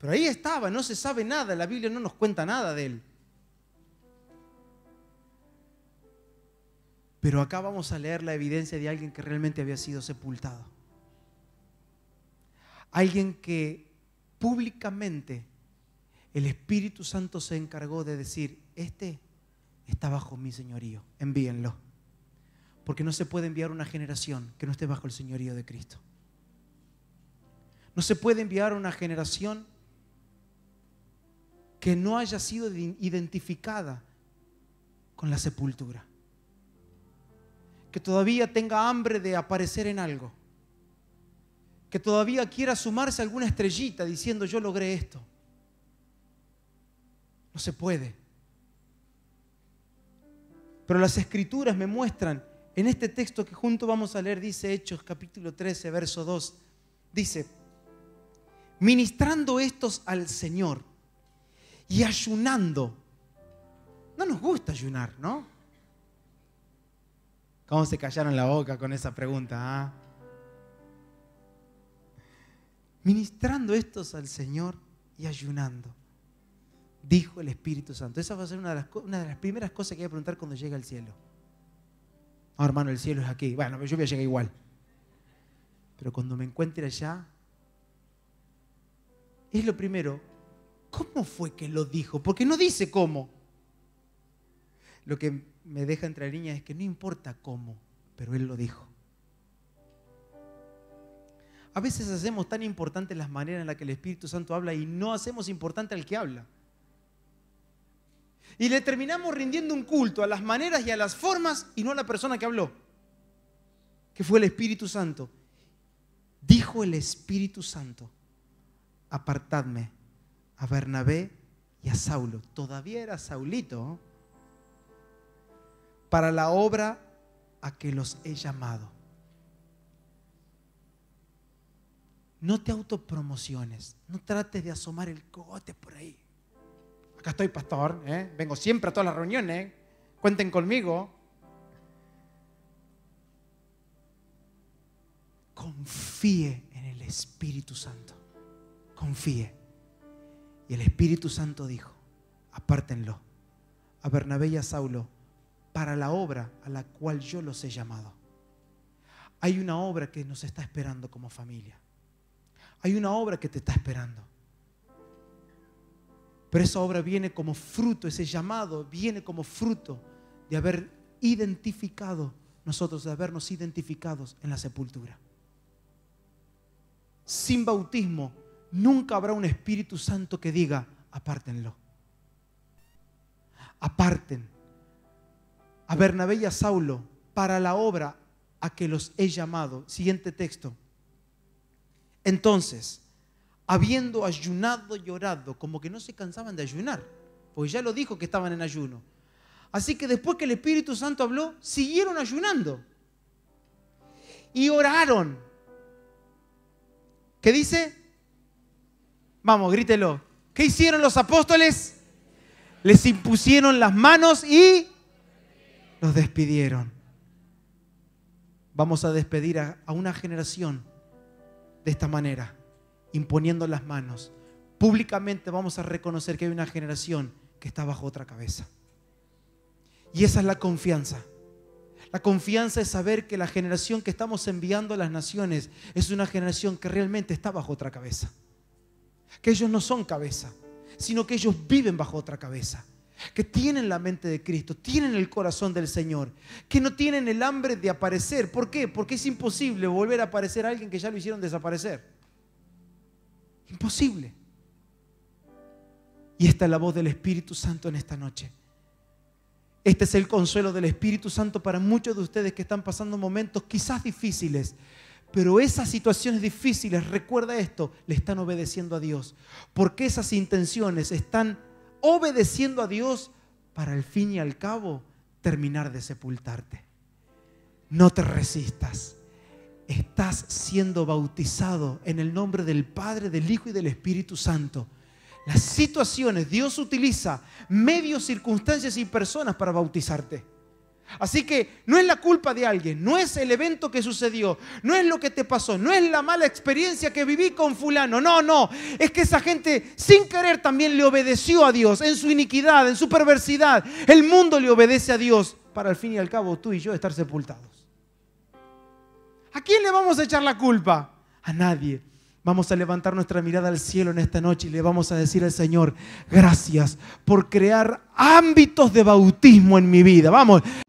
Pero ahí estaba, no se sabe nada, la Biblia no nos cuenta nada de él. Pero acá vamos a leer la evidencia de alguien que realmente había sido sepultado. Alguien que públicamente el Espíritu Santo se encargó de decir, este está bajo mi señorío, envíenlo. Porque no se puede enviar una generación que no esté bajo el señorío de Cristo. No se puede enviar una generación que no haya sido identificada con la sepultura que todavía tenga hambre de aparecer en algo, que todavía quiera sumarse a alguna estrellita diciendo yo logré esto. No se puede. Pero las escrituras me muestran, en este texto que junto vamos a leer, dice Hechos capítulo 13, verso 2, dice, ministrando estos al Señor y ayunando, no nos gusta ayunar, ¿no? ¿Cómo se callaron la boca con esa pregunta? Ah? Ministrando estos al Señor y ayunando, dijo el Espíritu Santo. Esa va a ser una de las, de las primeras cosas que voy a preguntar cuando llegue al cielo. Oh, hermano, el cielo es aquí. Bueno, yo voy a llegar igual. Pero cuando me encuentre allá, es lo primero. ¿Cómo fue que lo dijo? Porque no dice cómo. Lo que me deja entre líneas es que no importa cómo, pero Él lo dijo. A veces hacemos tan importantes las maneras en las que el Espíritu Santo habla y no hacemos importante al que habla. Y le terminamos rindiendo un culto a las maneras y a las formas y no a la persona que habló, que fue el Espíritu Santo. Dijo el Espíritu Santo, apartadme a Bernabé y a Saulo. Todavía era Saulito para la obra a que los he llamado. No te autopromociones, no trates de asomar el cogote por ahí. Acá estoy, pastor, ¿eh? vengo siempre a todas las reuniones, cuenten conmigo. Confíe en el Espíritu Santo, confíe. Y el Espíritu Santo dijo, apártenlo. A Bernabé y a Saulo para la obra a la cual yo los he llamado. Hay una obra que nos está esperando como familia. Hay una obra que te está esperando. Pero esa obra viene como fruto, ese llamado viene como fruto de haber identificado nosotros, de habernos identificado en la sepultura. Sin bautismo nunca habrá un Espíritu Santo que diga, apártenlo. Aparten a Bernabé y a Saulo para la obra a que los he llamado. Siguiente texto. Entonces, habiendo ayunado y orado, como que no se cansaban de ayunar, porque ya lo dijo que estaban en ayuno. Así que después que el Espíritu Santo habló, siguieron ayunando. Y oraron. ¿Qué dice? Vamos, grítelo. ¿Qué hicieron los apóstoles? Les impusieron las manos y los despidieron. Vamos a despedir a, a una generación de esta manera, imponiendo las manos. Públicamente vamos a reconocer que hay una generación que está bajo otra cabeza. Y esa es la confianza. La confianza es saber que la generación que estamos enviando a las naciones es una generación que realmente está bajo otra cabeza. Que ellos no son cabeza, sino que ellos viven bajo otra cabeza que tienen la mente de Cristo, tienen el corazón del Señor, que no tienen el hambre de aparecer. ¿Por qué? Porque es imposible volver a aparecer a alguien que ya lo hicieron desaparecer. Imposible. Y esta es la voz del Espíritu Santo en esta noche. Este es el consuelo del Espíritu Santo para muchos de ustedes que están pasando momentos quizás difíciles. Pero esas situaciones difíciles, recuerda esto, le están obedeciendo a Dios. Porque esas intenciones están obedeciendo a Dios para al fin y al cabo terminar de sepultarte. No te resistas. Estás siendo bautizado en el nombre del Padre, del Hijo y del Espíritu Santo. Las situaciones, Dios utiliza medios, circunstancias y personas para bautizarte. Así que no es la culpa de alguien, no es el evento que sucedió, no es lo que te pasó, no es la mala experiencia que viví con fulano, no, no, es que esa gente sin querer también le obedeció a Dios en su iniquidad, en su perversidad. El mundo le obedece a Dios para al fin y al cabo tú y yo estar sepultados. ¿A quién le vamos a echar la culpa? A nadie. Vamos a levantar nuestra mirada al cielo en esta noche y le vamos a decir al Señor, gracias por crear ámbitos de bautismo en mi vida. Vamos.